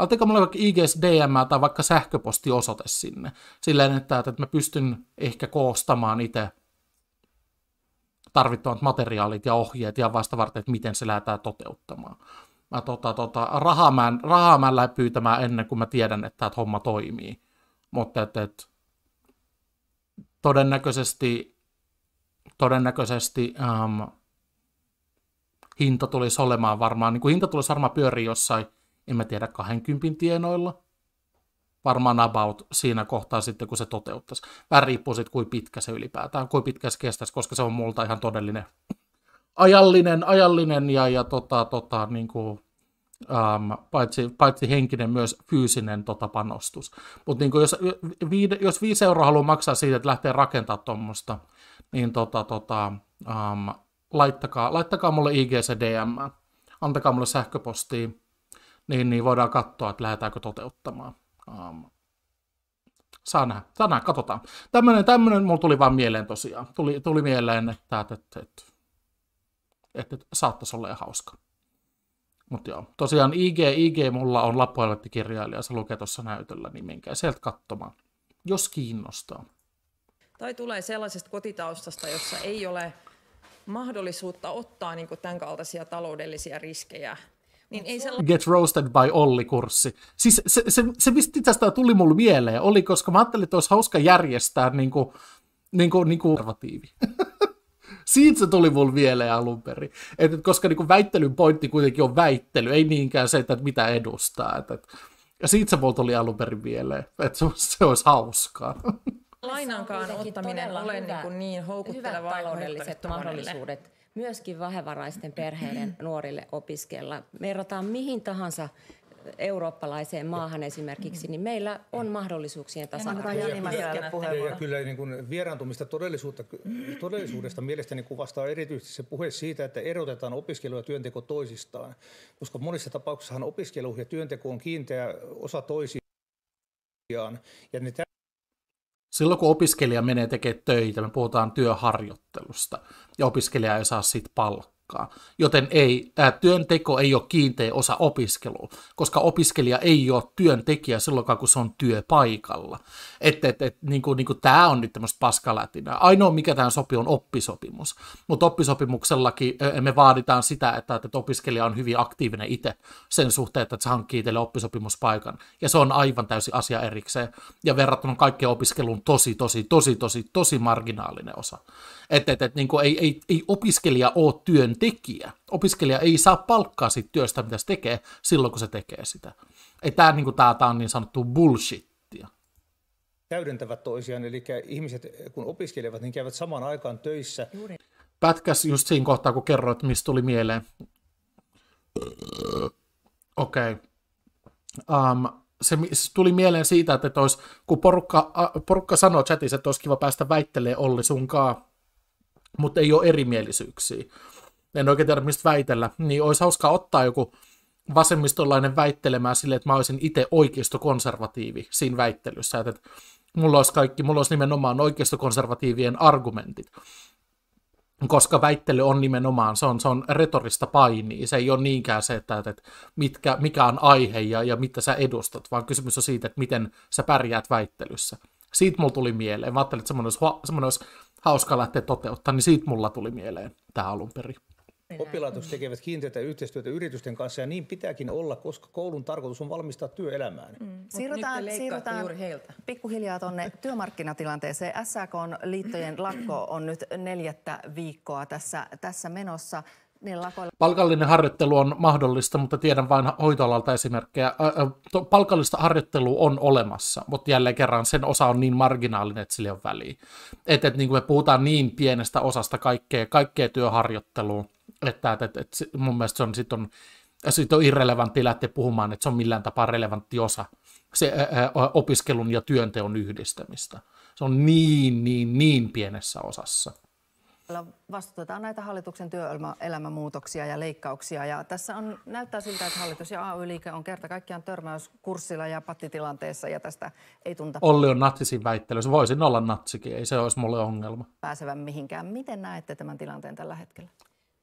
Laittakaa mulle vaikka IGS DM tai vaikka sähköpostiosoite sinne. Silleen, että, että mä pystyn ehkä koostamaan itse tarvittavat materiaalit ja ohjeet ja vasta varten, että miten se lähdetään toteuttamaan. Mä tota, tota, rahaa, mä en, rahaa mä en lähde pyytämään ennen kuin mä tiedän, että tämä homma toimii. Mutta et, et, todennäköisesti, todennäköisesti ähm, hinta tulisi olemaan varmaan, niin kuin hinta tulisi varmaan pyöriä jossain en mä tiedä, 20 tienoilla. Varmaan about siinä kohtaa sitten, kun se toteuttaisi. Vähän riippuu siitä, kuin pitkä se ylipäätään, kuin pitkä se kestäisi, koska se on multa ihan todellinen ajallinen, ajallinen ja, ja tota, tota, niin kuin, äm, paitsi, paitsi henkinen, myös fyysinen tota, panostus. Mutta niin jos, viide, jos viisi euroa haluaa maksaa siitä, että lähtee rakentamaan tuommoista, niin tota, tota, äm, laittakaa, laittakaa mulle IGCDM, DM, antakaa mulle sähköpostia, niin, niin voidaan katsoa, että lähdetäänkö toteuttamaan. Um, saa nähdä, saa nähdä, katsotaan. Tämmöinen, tämmöinen mulla tuli vaan mieleen tosiaan. Tuli, tuli mieleen, että, että, että, että, että saattaisi olla hauska. Mutta joo, tosiaan IG, IG mulla on lappuhelvettikirjailija, se lukee tuossa näytöllä, niin menkää sieltä katsomaan, jos kiinnostaa. Tai tulee sellaisesta kotitaustasta, jossa ei ole mahdollisuutta ottaa niin tämän kaltaisia taloudellisia riskejä niin ei se... Get Roasted by Olli-kurssi. Siis se, se, se mistä tästä tuli mulle mieleen oli, koska mä ajattelin, että olisi hauska järjestää niin kuin, niin kuin, niin kuin Siitä se tuli mulle mieleen alun perin. Et, koska niin kuin väittelyn pointti kuitenkin on väittely, ei niinkään se, että mitä edustaa. Et, et, ja siitä se mulle tuli alun perin mieleen, että se, se olisi hauskaa. Lainankaan ottaminen ole niin, niin houkutteleva taloudelliset mahdollisuudet myöskin vahevaraisten perheiden nuorille opiskella. Verrataan mihin tahansa eurooppalaiseen maahan esimerkiksi, niin meillä on mahdollisuuksien tasa arvo ja, niin ja, ja, ja kyllä niin kuin vieraantumista todellisuutta, todellisuudesta mielestäni kuvastaa erityisesti se puhe siitä, että erotetaan opiskelu ja työnteko toisistaan, koska monissa tapauksissahan opiskelu ja työnteko on kiinteä osa toisiaan. Ja ne silloin kun opiskelija menee tekemään töitä, me puhutaan työharjoittelusta, ja opiskelija ei saa siitä palkkaa palkkaa. Joten ei, tämä työnteko ei ole kiinteä osa opiskelua, koska opiskelija ei ole työntekijä silloin, kun se on työpaikalla. Että et, et, niin kuin, niin niinku, tämä on nyt tämmöistä paskalätinää. Ainoa, mikä tähän sopii, on oppisopimus. Mutta oppisopimuksellakin me vaaditaan sitä, että, että opiskelija on hyvin aktiivinen itse sen suhteen, että se hankkii teille oppisopimuspaikan. Ja se on aivan täysin asia erikseen. Ja verrattuna kaikkeen opiskeluun tosi, tosi, tosi, tosi, tosi marginaalinen osa. Että että että niin ei, ei, ei opiskelija ole työntekijä. Opiskelija ei saa palkkaa siitä työstä, mitä se tekee, silloin kun se tekee sitä. Tämä niin kuin tää, niinku tämä on niin sanottu bullshittia. Täydentävät toisiaan, eli ihmiset kun opiskelevat, niin käyvät samaan aikaan töissä. Pätkäs just siinä kohtaa, kun kerroit, mistä tuli mieleen. Okei. Okay. Um, se, se tuli mieleen siitä, että olisi, kun porukka, porukka sanoo chatissa, että olisi kiva päästä väittelemään Olli sunkaan mutta ei ole erimielisyyksiä. En oikein tiedä, mistä väitellä. Niin olisi hauskaa ottaa joku vasemmistolainen väittelemään sille, että mä olisin itse oikeistokonservatiivi siinä väittelyssä. Että, että mulla olisi kaikki, mulla olisi nimenomaan oikeistokonservatiivien argumentit. Koska väittely on nimenomaan, se on, se on retorista painia, se ei ole niinkään se, että, että mitkä, mikä on aihe ja, ja mitä sä edustat, vaan kysymys on siitä, että miten sä pärjäät väittelyssä. Siitä mulla tuli mieleen. Mä ajattelin, että semmoinen olisi, semmoinen olisi hauska lähteä toteuttamaan, niin siitä mulla tuli mieleen tämä alun perin. Oppilaitos tekevät kiinteitä yhteistyötä yritysten kanssa ja niin pitääkin olla, koska koulun tarkoitus on valmistaa työelämään. Mm. Siirrytään, siirrytään juuri heiltä. pikkuhiljaa tuonne työmarkkinatilanteeseen. SAK-liittojen lakko on nyt neljättä viikkoa tässä, tässä menossa. Niin, Palkallinen harjoittelu on mahdollista, mutta tiedän vain hoitoalalta esimerkkejä. Palkallista harjoittelua on olemassa, mutta jälleen kerran sen osa on niin marginaalinen, että sillä on väliä. Että et, niin me puhutaan niin pienestä osasta kaikkea, kaikkea työharjoittelua, että et, et, et, mun mielestä se on, sit on, sit on irrelevantti lähteä puhumaan, että se on millään tapaa relevantti osa se ää, opiskelun ja työnteon yhdistämistä. Se on niin, niin, niin pienessä osassa vastustetaan näitä hallituksen työelämämuutoksia ja leikkauksia. Ja tässä on, näyttää siltä, että hallitus ja AY-liike on kerta kaikkiaan törmäyskurssilla ja pattitilanteessa ja tästä ei tunta. Olli on natsisin Se Voisin olla natsikin, ei se olisi mulle ongelma. Pääsevän mihinkään. Miten näette tämän tilanteen tällä hetkellä?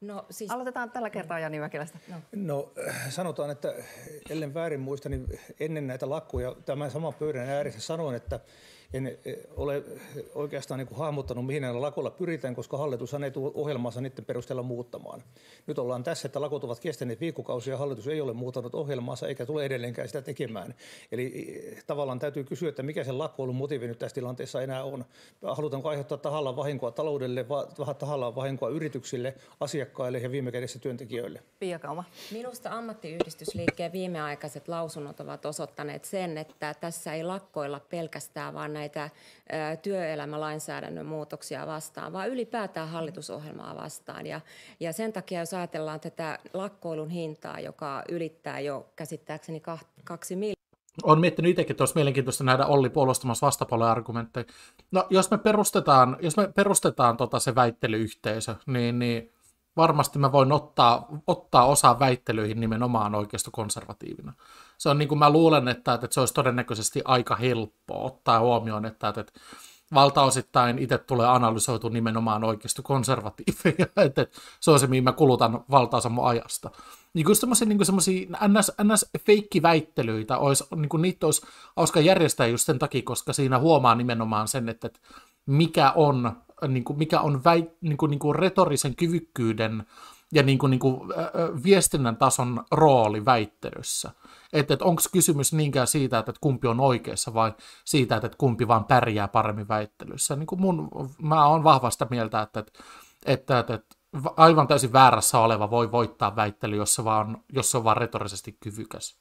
No, siis... Aloitetaan tällä kertaa Jani Mäkelästä. No. no äh, sanotaan, että ellen väärin muista, niin ennen näitä lakkuja tämän saman pöydän ääressä sanoin, että en eh, ole eh, oikeastaan niin kuin hahmottanut, mihin näillä lakolla pyritään, koska hallitus ei tule ohjelmaansa niiden perusteella muuttamaan. Nyt ollaan tässä, että lakot ovat kestäneet viikkokausia, hallitus ei ole muuttanut ohjelmaansa eikä tule edelleenkään sitä tekemään. Eli eh, tavallaan täytyy kysyä, että mikä se lakkoilun motiivi nyt tässä tilanteessa enää on. Halutaanko aiheuttaa tahallaan vahinkoa taloudelle, va- tahallaan vahinkoa yrityksille, asiakkaille ja viime kädessä työntekijöille? Pia Kauma. Minusta ammattiyhdistysliikkeen viimeaikaiset lausunnot ovat osoittaneet sen, että tässä ei lakkoilla pelkästään, vaan näitä työelämälainsäädännön muutoksia vastaan, vaan ylipäätään hallitusohjelmaa vastaan. Ja, ja sen takia, jos ajatellaan tätä lakkoilun hintaa, joka ylittää jo käsittääkseni kaksi miljoonaa, olen miettinyt itsekin, että olisi mielenkiintoista nähdä Olli puolustamassa vastapuolen No, jos me perustetaan, jos me perustetaan tota se väittelyyhteisö, niin, niin varmasti mä voin ottaa, ottaa osaa väittelyihin nimenomaan oikeistokonservatiivina. Se on niin kuin mä luulen, että, että se olisi todennäköisesti aika helppoa ottaa huomioon, että, että valtaosittain itse tulee analysoitu nimenomaan oikeistokonservatiiveja, että, että se on se, mihin mä kulutan valtaosa mun ajasta. Niin kuin semmoisia niin ns, ns feikkiväittelyitä, olisi, niin kuin niitä olisi hauska järjestää just sen takia, koska siinä huomaa nimenomaan sen, että, että mikä on Äh, niin kuin mikä on väi, niin kuin, niin kuin retorisen kyvykkyyden ja niin kuin, niin kuin, äh, äh, viestinnän tason rooli väittelyssä. Että et, onko kysymys niinkään siitä, että et kumpi on oikeassa vai siitä, että et kumpi vaan pärjää paremmin väittelyssä. Niin kuin mun, mä oon vahvasta mieltä, että, että, että, et, et, aivan täysin väärässä oleva voi voittaa väittely, jos se, vaan, jos se on vaan retorisesti kyvykäs.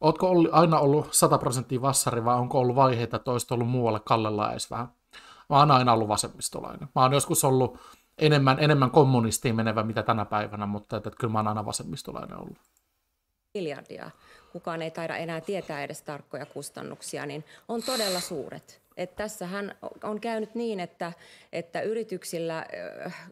Ootko aina ollut 100 prosenttia vassari vai onko ollut vaiheita, että olisit ollut muualle kallella edes vähän? Mä oon aina ollut vasemmistolainen. Mä oon joskus ollut enemmän, enemmän kommunistiin menevä mitä tänä päivänä, mutta että, että kyllä mä oon aina vasemmistolainen ollut. Miljardia. Kukaan ei taida enää tietää edes tarkkoja kustannuksia, niin on todella suuret. Et tässähän on käynyt niin, että, että yrityksillä äh,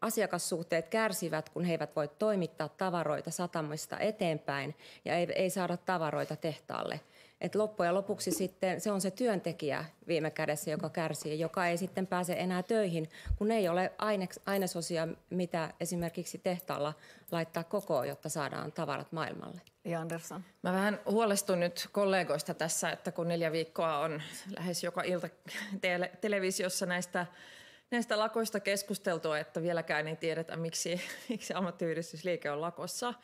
asiakassuhteet kärsivät, kun he eivät voi toimittaa tavaroita satamista eteenpäin ja ei, ei saada tavaroita tehtaalle – et loppujen lopuksi sitten se on se työntekijä viime kädessä, joka kärsii, joka ei sitten pääse enää töihin, kun ei ole aineks, ainesosia, mitä esimerkiksi tehtaalla laittaa koko, jotta saadaan tavarat maailmalle. Ja Andersson. Mä vähän huolestun nyt kollegoista tässä, että kun neljä viikkoa on lähes joka ilta tele- televisiossa näistä näistä lakoista keskusteltua, että vieläkään ei tiedetä, miksi, miksi ammattiyhdistysliike on lakossa.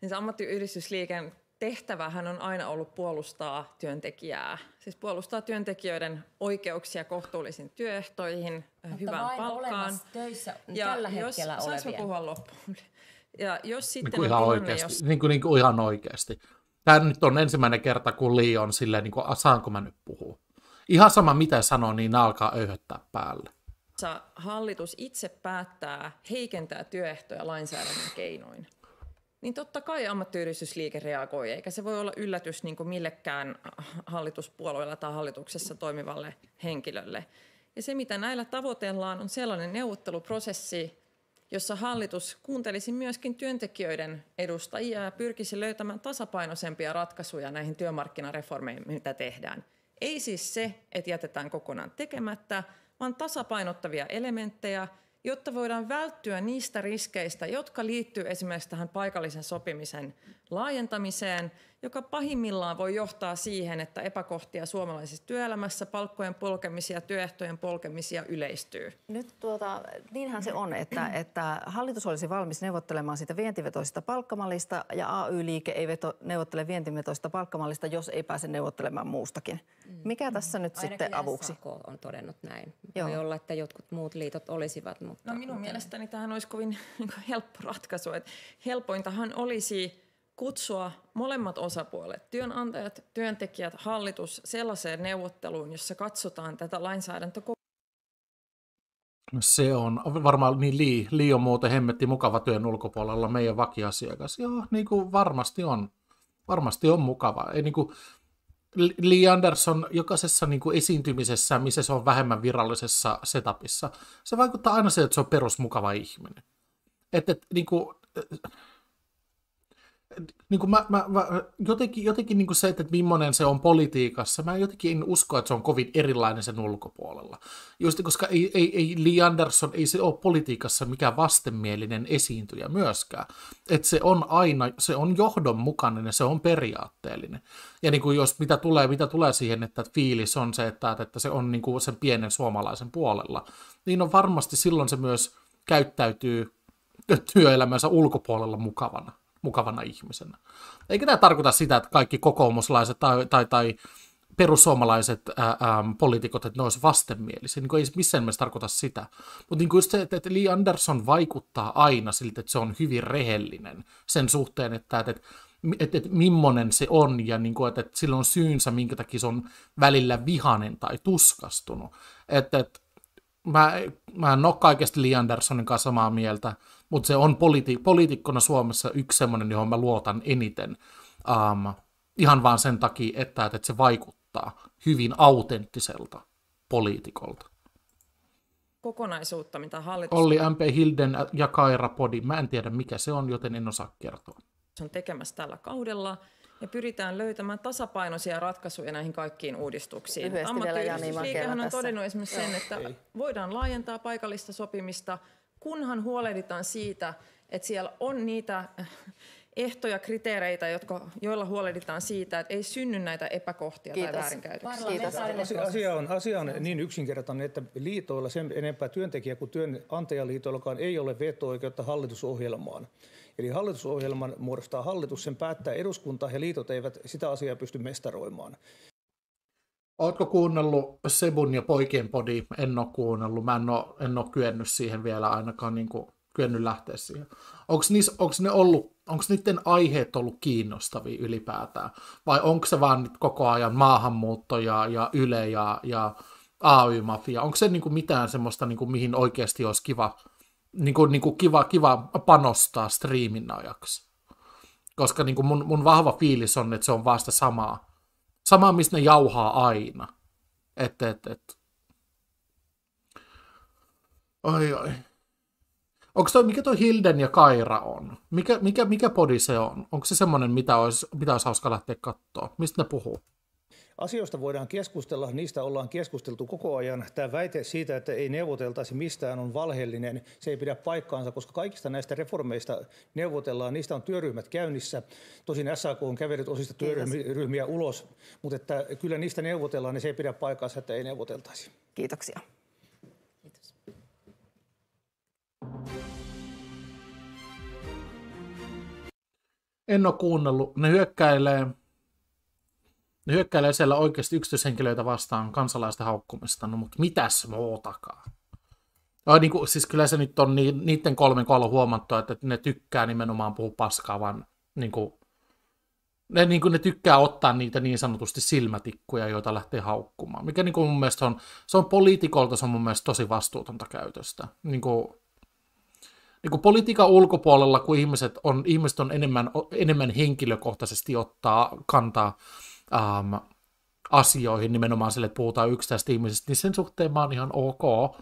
Niin se ammattiyhdistysliike tehtävähän on aina ollut puolustaa työntekijää, siis puolustaa työntekijöiden oikeuksia kohtuullisiin työehtoihin, Mutta hyvään vain palkkaan. töissä ja tällä jos, hetkellä olevien. puhua loppuun? Ja jos sitten niin kuin ihan tilanne, oikeasti. Jos... Niin kuin, niin kuin ihan oikeasti. Tämä nyt on ensimmäinen kerta, kun Li on silleen, niin kuin, saanko mä nyt puhua? Ihan sama mitä sanoo, niin alkaa öyhöttää päälle. Hallitus itse päättää heikentää työehtoja lainsäädännön keinoin niin totta kai ammattiyhdistysliike reagoi, eikä se voi olla yllätys niin kuin millekään hallituspuolueella tai hallituksessa toimivalle henkilölle. Ja se, mitä näillä tavoitellaan, on sellainen neuvotteluprosessi, jossa hallitus kuuntelisi myöskin työntekijöiden edustajia ja pyrkisi löytämään tasapainoisempia ratkaisuja näihin työmarkkinareformeihin, mitä tehdään. Ei siis se, että jätetään kokonaan tekemättä, vaan tasapainottavia elementtejä – jotta voidaan välttyä niistä riskeistä, jotka liittyy esimerkiksi tähän paikallisen sopimisen laajentamiseen – joka pahimmillaan voi johtaa siihen, että epäkohtia suomalaisessa työelämässä, palkkojen polkemisia, työehtojen polkemisia yleistyy. Nyt tuota, niinhän se on, että, että hallitus olisi valmis neuvottelemaan siitä vientivetoisesta palkkamallista ja AY-liike ei veto, neuvottele vientivetoisesta palkkamallista, jos ei pääse neuvottelemaan muustakin. Mm. Mikä tässä nyt mm. Ainakin sitten avuksi? SAK on todennut näin. Joo. Voi olla, että jotkut muut liitot olisivat, mutta... No minun mielestäni tähän olisi kovin niin helppo ratkaisu. Että helpointahan olisi kutsua molemmat osapuolet, työnantajat, työntekijät, hallitus, sellaiseen neuvotteluun, jossa katsotaan tätä lainsäädäntökokonaisuutta. No se on varmaan niin lii lii on muuten hemmetti mukava työn ulkopuolella meidän vakiasiakas. Joo, niin kuin varmasti on. Varmasti on mukava. Ei niin kuin Lee Anderson jokaisessa niin kuin esiintymisessä, missä se on vähemmän virallisessa setupissa, se vaikuttaa aina se, että se on perusmukava ihminen. Että että niin kuin, niin kuin mä, mä, mä, jotenkin, jotenkin niin kuin se, että millainen se on politiikassa, mä jotenkin en usko, että se on kovin erilainen sen ulkopuolella. Just koska ei, ei, ei Lee Anderson, ei se ole politiikassa mikään vastenmielinen esiintyjä myöskään. Että se on aina, se on johdonmukainen ja se on periaatteellinen. Ja niin kuin jos mitä tulee, mitä tulee siihen, että fiilis on se, että, että se on niin kuin sen pienen suomalaisen puolella, niin on varmasti silloin se myös käyttäytyy työelämänsä ulkopuolella mukavana mukavana ihmisenä. Eikä tämä tarkoita sitä, että kaikki kokoomuslaiset tai, tai, tai perussuomalaiset ää, ää, poliitikot, että ne olisivat vastenmielisiä. Niin ei missään nimessä tarkoita sitä. Mutta niin se, että, että Lee Anderson vaikuttaa aina siltä, että se on hyvin rehellinen sen suhteen, että, että, että että, että millainen se on ja niin kuin, että, että sillä on syynsä, minkä takia se on välillä vihanen tai tuskastunut. Että, että mä, mä en ole kaikesta Lee Andersonin kanssa samaa mieltä, mutta se on politi- poliitikkona Suomessa yksi semmoinen, johon mä luotan eniten. Um, ihan vaan sen takia, että, että se vaikuttaa hyvin autenttiselta poliitikolta. Kokonaisuutta, mitä hallitus... Olli M.P. Hilden ja Kaira Podi. Mä en tiedä, mikä se on, joten en osaa kertoa. Se on tekemässä tällä kaudella ja pyritään löytämään tasapainoisia ratkaisuja näihin kaikkiin uudistuksiin. Ammattiyhdistysliikehän on tässä. todennut esimerkiksi sen, että Ei. voidaan laajentaa paikallista sopimista – kunhan huolehditaan siitä, että siellä on niitä äh, ehtoja, kriteereitä, jotka, joilla huolehditaan siitä, että ei synny näitä epäkohtia Kiitos. tai väärinkäytöksiä. Kiitos. Asia, asia, on, asia on niin yksinkertainen, että liitoilla sen enempää työntekijä kuin työnantajaliitoillakaan ei ole veto-oikeutta hallitusohjelmaan. Eli hallitusohjelman muodostaa hallitus, sen päättää eduskunta ja liitot eivät sitä asiaa pysty mestaroimaan. Ootko kuunnellut Sebun ja poikien podi? En ole kuunnellut. Mä en ole, en ole kyennyt siihen vielä ainakaan niin kuin, kyennyt lähteä siihen. Onko, niissä, onko ne ollut, onko niiden aiheet ollut kiinnostavia ylipäätään? Vai onko se vaan nyt koko ajan maahanmuutto ja, ja Yle ja, ja AY-mafia? Onko se niin kuin mitään semmoista, niin kuin, mihin oikeasti olisi kiva, niin kuin, niin kuin kiva, kiva panostaa striimin ajaksi? Koska niin kuin mun, mun vahva fiilis on, että se on vasta samaa Sama, missä ne jauhaa aina. Et, et, et. Ai, ai. Onko toi, mikä toi Hilden ja Kaira on? Mikä, mikä, mikä podi se on? Onko se semmoinen, mitä olisi, mitä olisi hauska lähteä katsoa? Mistä ne puhuu? Asioista voidaan keskustella, niistä ollaan keskusteltu koko ajan. Tämä väite siitä, että ei neuvoteltaisi mistään, on valheellinen. Se ei pidä paikkaansa, koska kaikista näistä reformeista neuvotellaan. Niistä on työryhmät käynnissä. Tosin SAK on kävellyt osista työryhmiä ulos, mutta että kyllä niistä neuvotellaan, niin se ei pidä paikkaansa, että ei neuvoteltaisi. Kiitoksia. Kiitos. En ole kuunnellut. Ne hyökkäilee ne hyökkäilee siellä oikeasti yksityishenkilöitä vastaan kansalaisten haukkumista, no mutta mitäs muutakaan? No, ah, niin kuin, siis kyllä se nyt on ni, niiden kolmen kohdalla huomattu, että ne tykkää nimenomaan puhua paskaa, vaan niin kuin, ne, niin kuin ne tykkää ottaa niitä niin sanotusti silmätikkuja, joita lähtee haukkumaan. Mikä niin kuin mun mielestä on, se on poliitikolta, se on mun mielestä tosi vastuutonta käytöstä. Niin kuin, niin kuin politiikan ulkopuolella, kun ihmiset on, ihmiset on enemmän, enemmän henkilökohtaisesti ottaa kantaa ähm, asioihin, nimenomaan sille, että puhutaan yksittäisistä ihmisistä, niin sen suhteen mä oon ihan ok.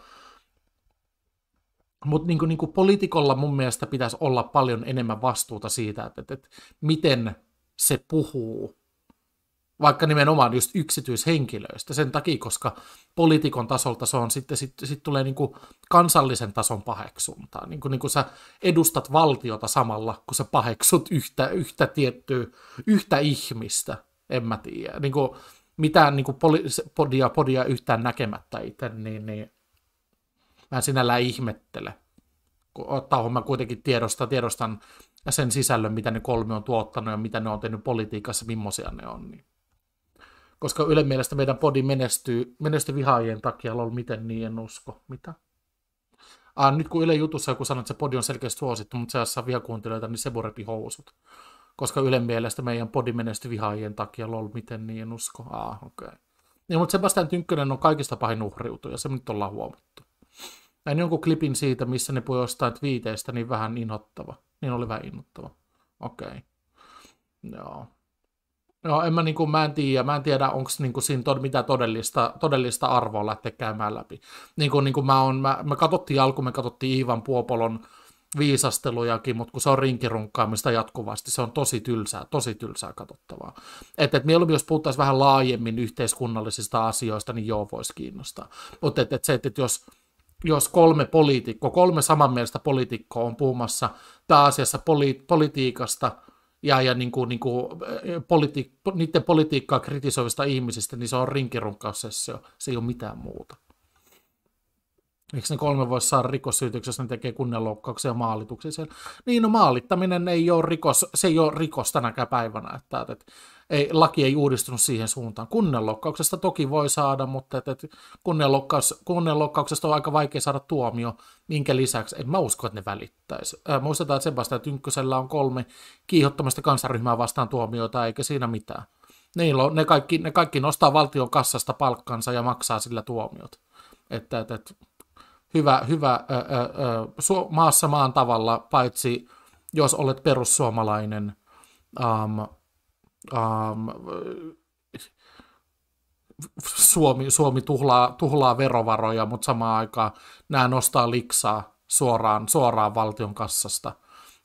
Mutta niin kuin, niin poliitikolla mun mielestä pitäisi olla paljon enemmän vastuuta siitä, että, että, että miten se puhuu, vaikka nimenomaan just yksityishenkilöistä sen takia, koska poliitikon tasolta se on sitten sit, sit tulee niin kuin kansallisen tason paheksuntaa. Niin kuin, niin kuin sä edustat valtiota samalla, kun sä paheksut yhtä, yhtä tiettyä, yhtä ihmistä en mä tiedä. Niin kuin, mitään niin kuin poli- podia, podia yhtään näkemättä itse, niin, niin mä sinällään ihmettele. Kun ottaa mä kuitenkin tiedostan, tiedostan sen sisällön, mitä ne kolme on tuottanut ja mitä ne on tehnyt politiikassa, millaisia ne on. Niin. Koska Ylen mielestä meidän podi menestyy, menestyy vihaajien takia, lol, miten niin, en usko. Mitä? Ah, nyt kun Yle jutussa joku sanoi, että se podi on selkeästi suosittu, mutta se saa vielä kuuntelijoita, niin se housut koska Ylen mielestä meidän podi vihaajien takia, lol, miten niin, usko. Ah, okei. Okay. Niin, mutta Sebastian Tynkkönen on kaikista pahin uhriutuja, se nyt ollaan huomattu. Näin jonkun klipin siitä, missä ne puhuu jostain viiteistä, niin vähän inhottava. Niin oli vähän inhottava. Okei. Okay. Joo. Joo, en mä, niin kuin, mä en tiedä, mä en tiedä onko niin kuin, siinä tod- mitä todellista, todellista arvoa lähteä käymään läpi. Niin kuin, niin kuin mä on, mä, me katsottiin alku, me katsottiin Iivan Puopolon viisastelujakin, mutta kun se on rinkirunkkaamista jatkuvasti, se on tosi tylsää, tosi tylsää katsottavaa. Että et mieluummin, jos puhuttaisiin vähän laajemmin yhteiskunnallisista asioista, niin joo, voisi kiinnostaa. Mutta et, et se, että et jos, jos kolme poliitikkoa, kolme samanmielistä poliitikkoa on puhumassa pääasiassa poli, politiikasta ja, ja niinku, niinku, niin politi, niiden politiikkaa kritisoivista ihmisistä, niin se on rinkirunkkaussessio, se ei ole mitään muuta. Eikö ne kolme voi saada rikossyytyksessä, ne tekee kunnianloukkauksia ja maalituksia siellä? Niin, no maalittaminen ei ole rikos, se ei ole rikos tänäkään päivänä, että, että, että ei, laki ei uudistunut siihen suuntaan. Kunnianloukkauksesta toki voi saada, mutta että, että kunnianloukkaus, kunnianloukkauksesta on aika vaikea saada tuomio, minkä lisäksi en mä usko, että ne välittäisi. Ää, muistetaan, että Sebastian Tynkkösellä on kolme kiihottamista kansaryhmää vastaan tuomiota, eikä siinä mitään. Niillä on, ne, kaikki, ne kaikki nostaa valtion kassasta palkkansa ja maksaa sillä tuomiot. Että, että, että hyvä, hyvä ö, ö, ö, su- maassa maan tavalla, paitsi jos olet perussuomalainen. Um, um, Suomi, Suomi tuhlaa, tuhlaa verovaroja, mutta samaan aikaan nämä nostaa liksaa suoraan, suoraan valtion kassasta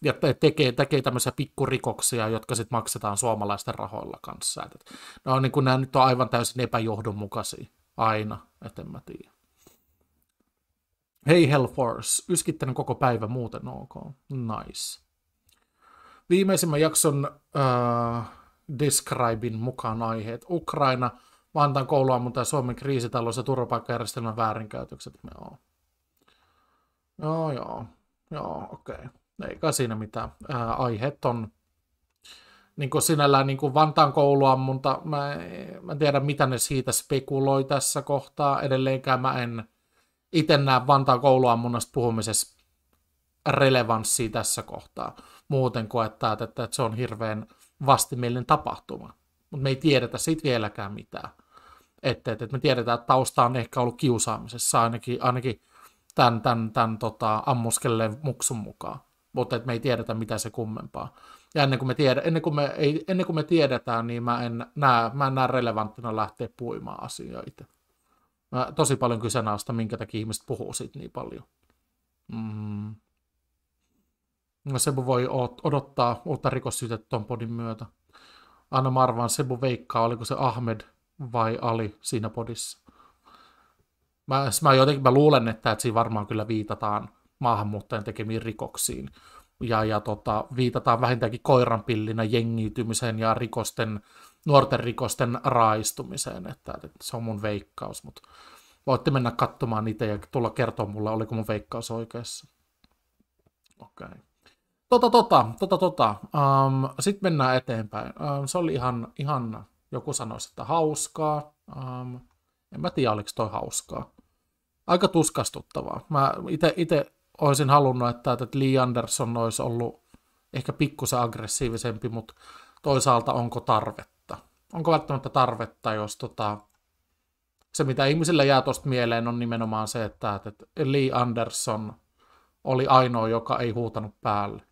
ja tekee, tekee tämmöisiä pikkurikoksia, jotka sitten maksetaan suomalaisten rahoilla kanssa. Et, no niin kun nämä nyt on aivan täysin epäjohdonmukaisia aina, et en mä tiedä. Hei Hellforce, yskittänyt koko päivä muuten ok. Nice. Viimeisimmän jakson äh, Describin mukaan aiheet. Ukraina, Vantaan kouluammunta ja Suomen kriisitalous ja turvapaikkajärjestelmän väärinkäytökset. Me on. Joo, joo. Joo, okei. Okay. Eikä siinä mitään. Äh, aiheet on niin kuin sinällään niin kuin Vantaan kouluammunta. Mä, mä en tiedä, mitä ne siitä spekuloi tässä kohtaa. Edelleenkään mä en itse näe Vantaan kouluammunnasta puhumisessa relevanssia tässä kohtaa. Muuten koettaa, että, että se on hirveän vastimielinen tapahtuma. Mutta me ei tiedetä siitä vieläkään mitään. Että, että, et me tiedetään, että tausta on ehkä ollut kiusaamisessa ainakin, ainakin tämän, tämän, tämän tota, ammuskelleen muksun mukaan. Mutta me ei tiedetä mitä se kummempaa. Ja ennen kuin me, tiedä, ennen kuin me, ei, ennen kuin me tiedetään, niin mä en näe, mä en näe relevanttina lähteä puimaan asioita. itse mä tosi paljon kyseenalaista, minkä takia ihmiset puhuu siitä niin paljon. Mm. No Sebu voi odottaa uutta rikossyytettä ton podin myötä. Anna Marvan Sebu veikkaa, oliko se Ahmed vai Ali siinä podissa. Mä, mä jotenkin mä luulen, että, että siinä varmaan kyllä viitataan maahanmuuttajan tekemiin rikoksiin ja, ja tota, viitataan vähintäänkin koiranpillinä jengiytymiseen ja rikosten, nuorten rikosten raistumiseen. Että, että se on mun veikkaus, mutta voitte mennä katsomaan niitä ja tulla kertoa mulle, oliko mun veikkaus oikeassa. Okei. Okay. Tota, tota, tota, tota. Um, Sitten mennään eteenpäin. Um, se oli ihan, ihan, joku sanoisi, että hauskaa. Um, en mä tiedä, oliko toi hauskaa. Aika tuskastuttavaa. Mä ite, ite olisin halunnut, että, että Lee Anderson olisi ollut ehkä pikkusen aggressiivisempi, mutta toisaalta onko tarvetta? Onko välttämättä tarvetta, jos tota, se, mitä ihmisille jää tuosta mieleen, on nimenomaan se, että, että Lee Anderson oli ainoa, joka ei huutanut päälle.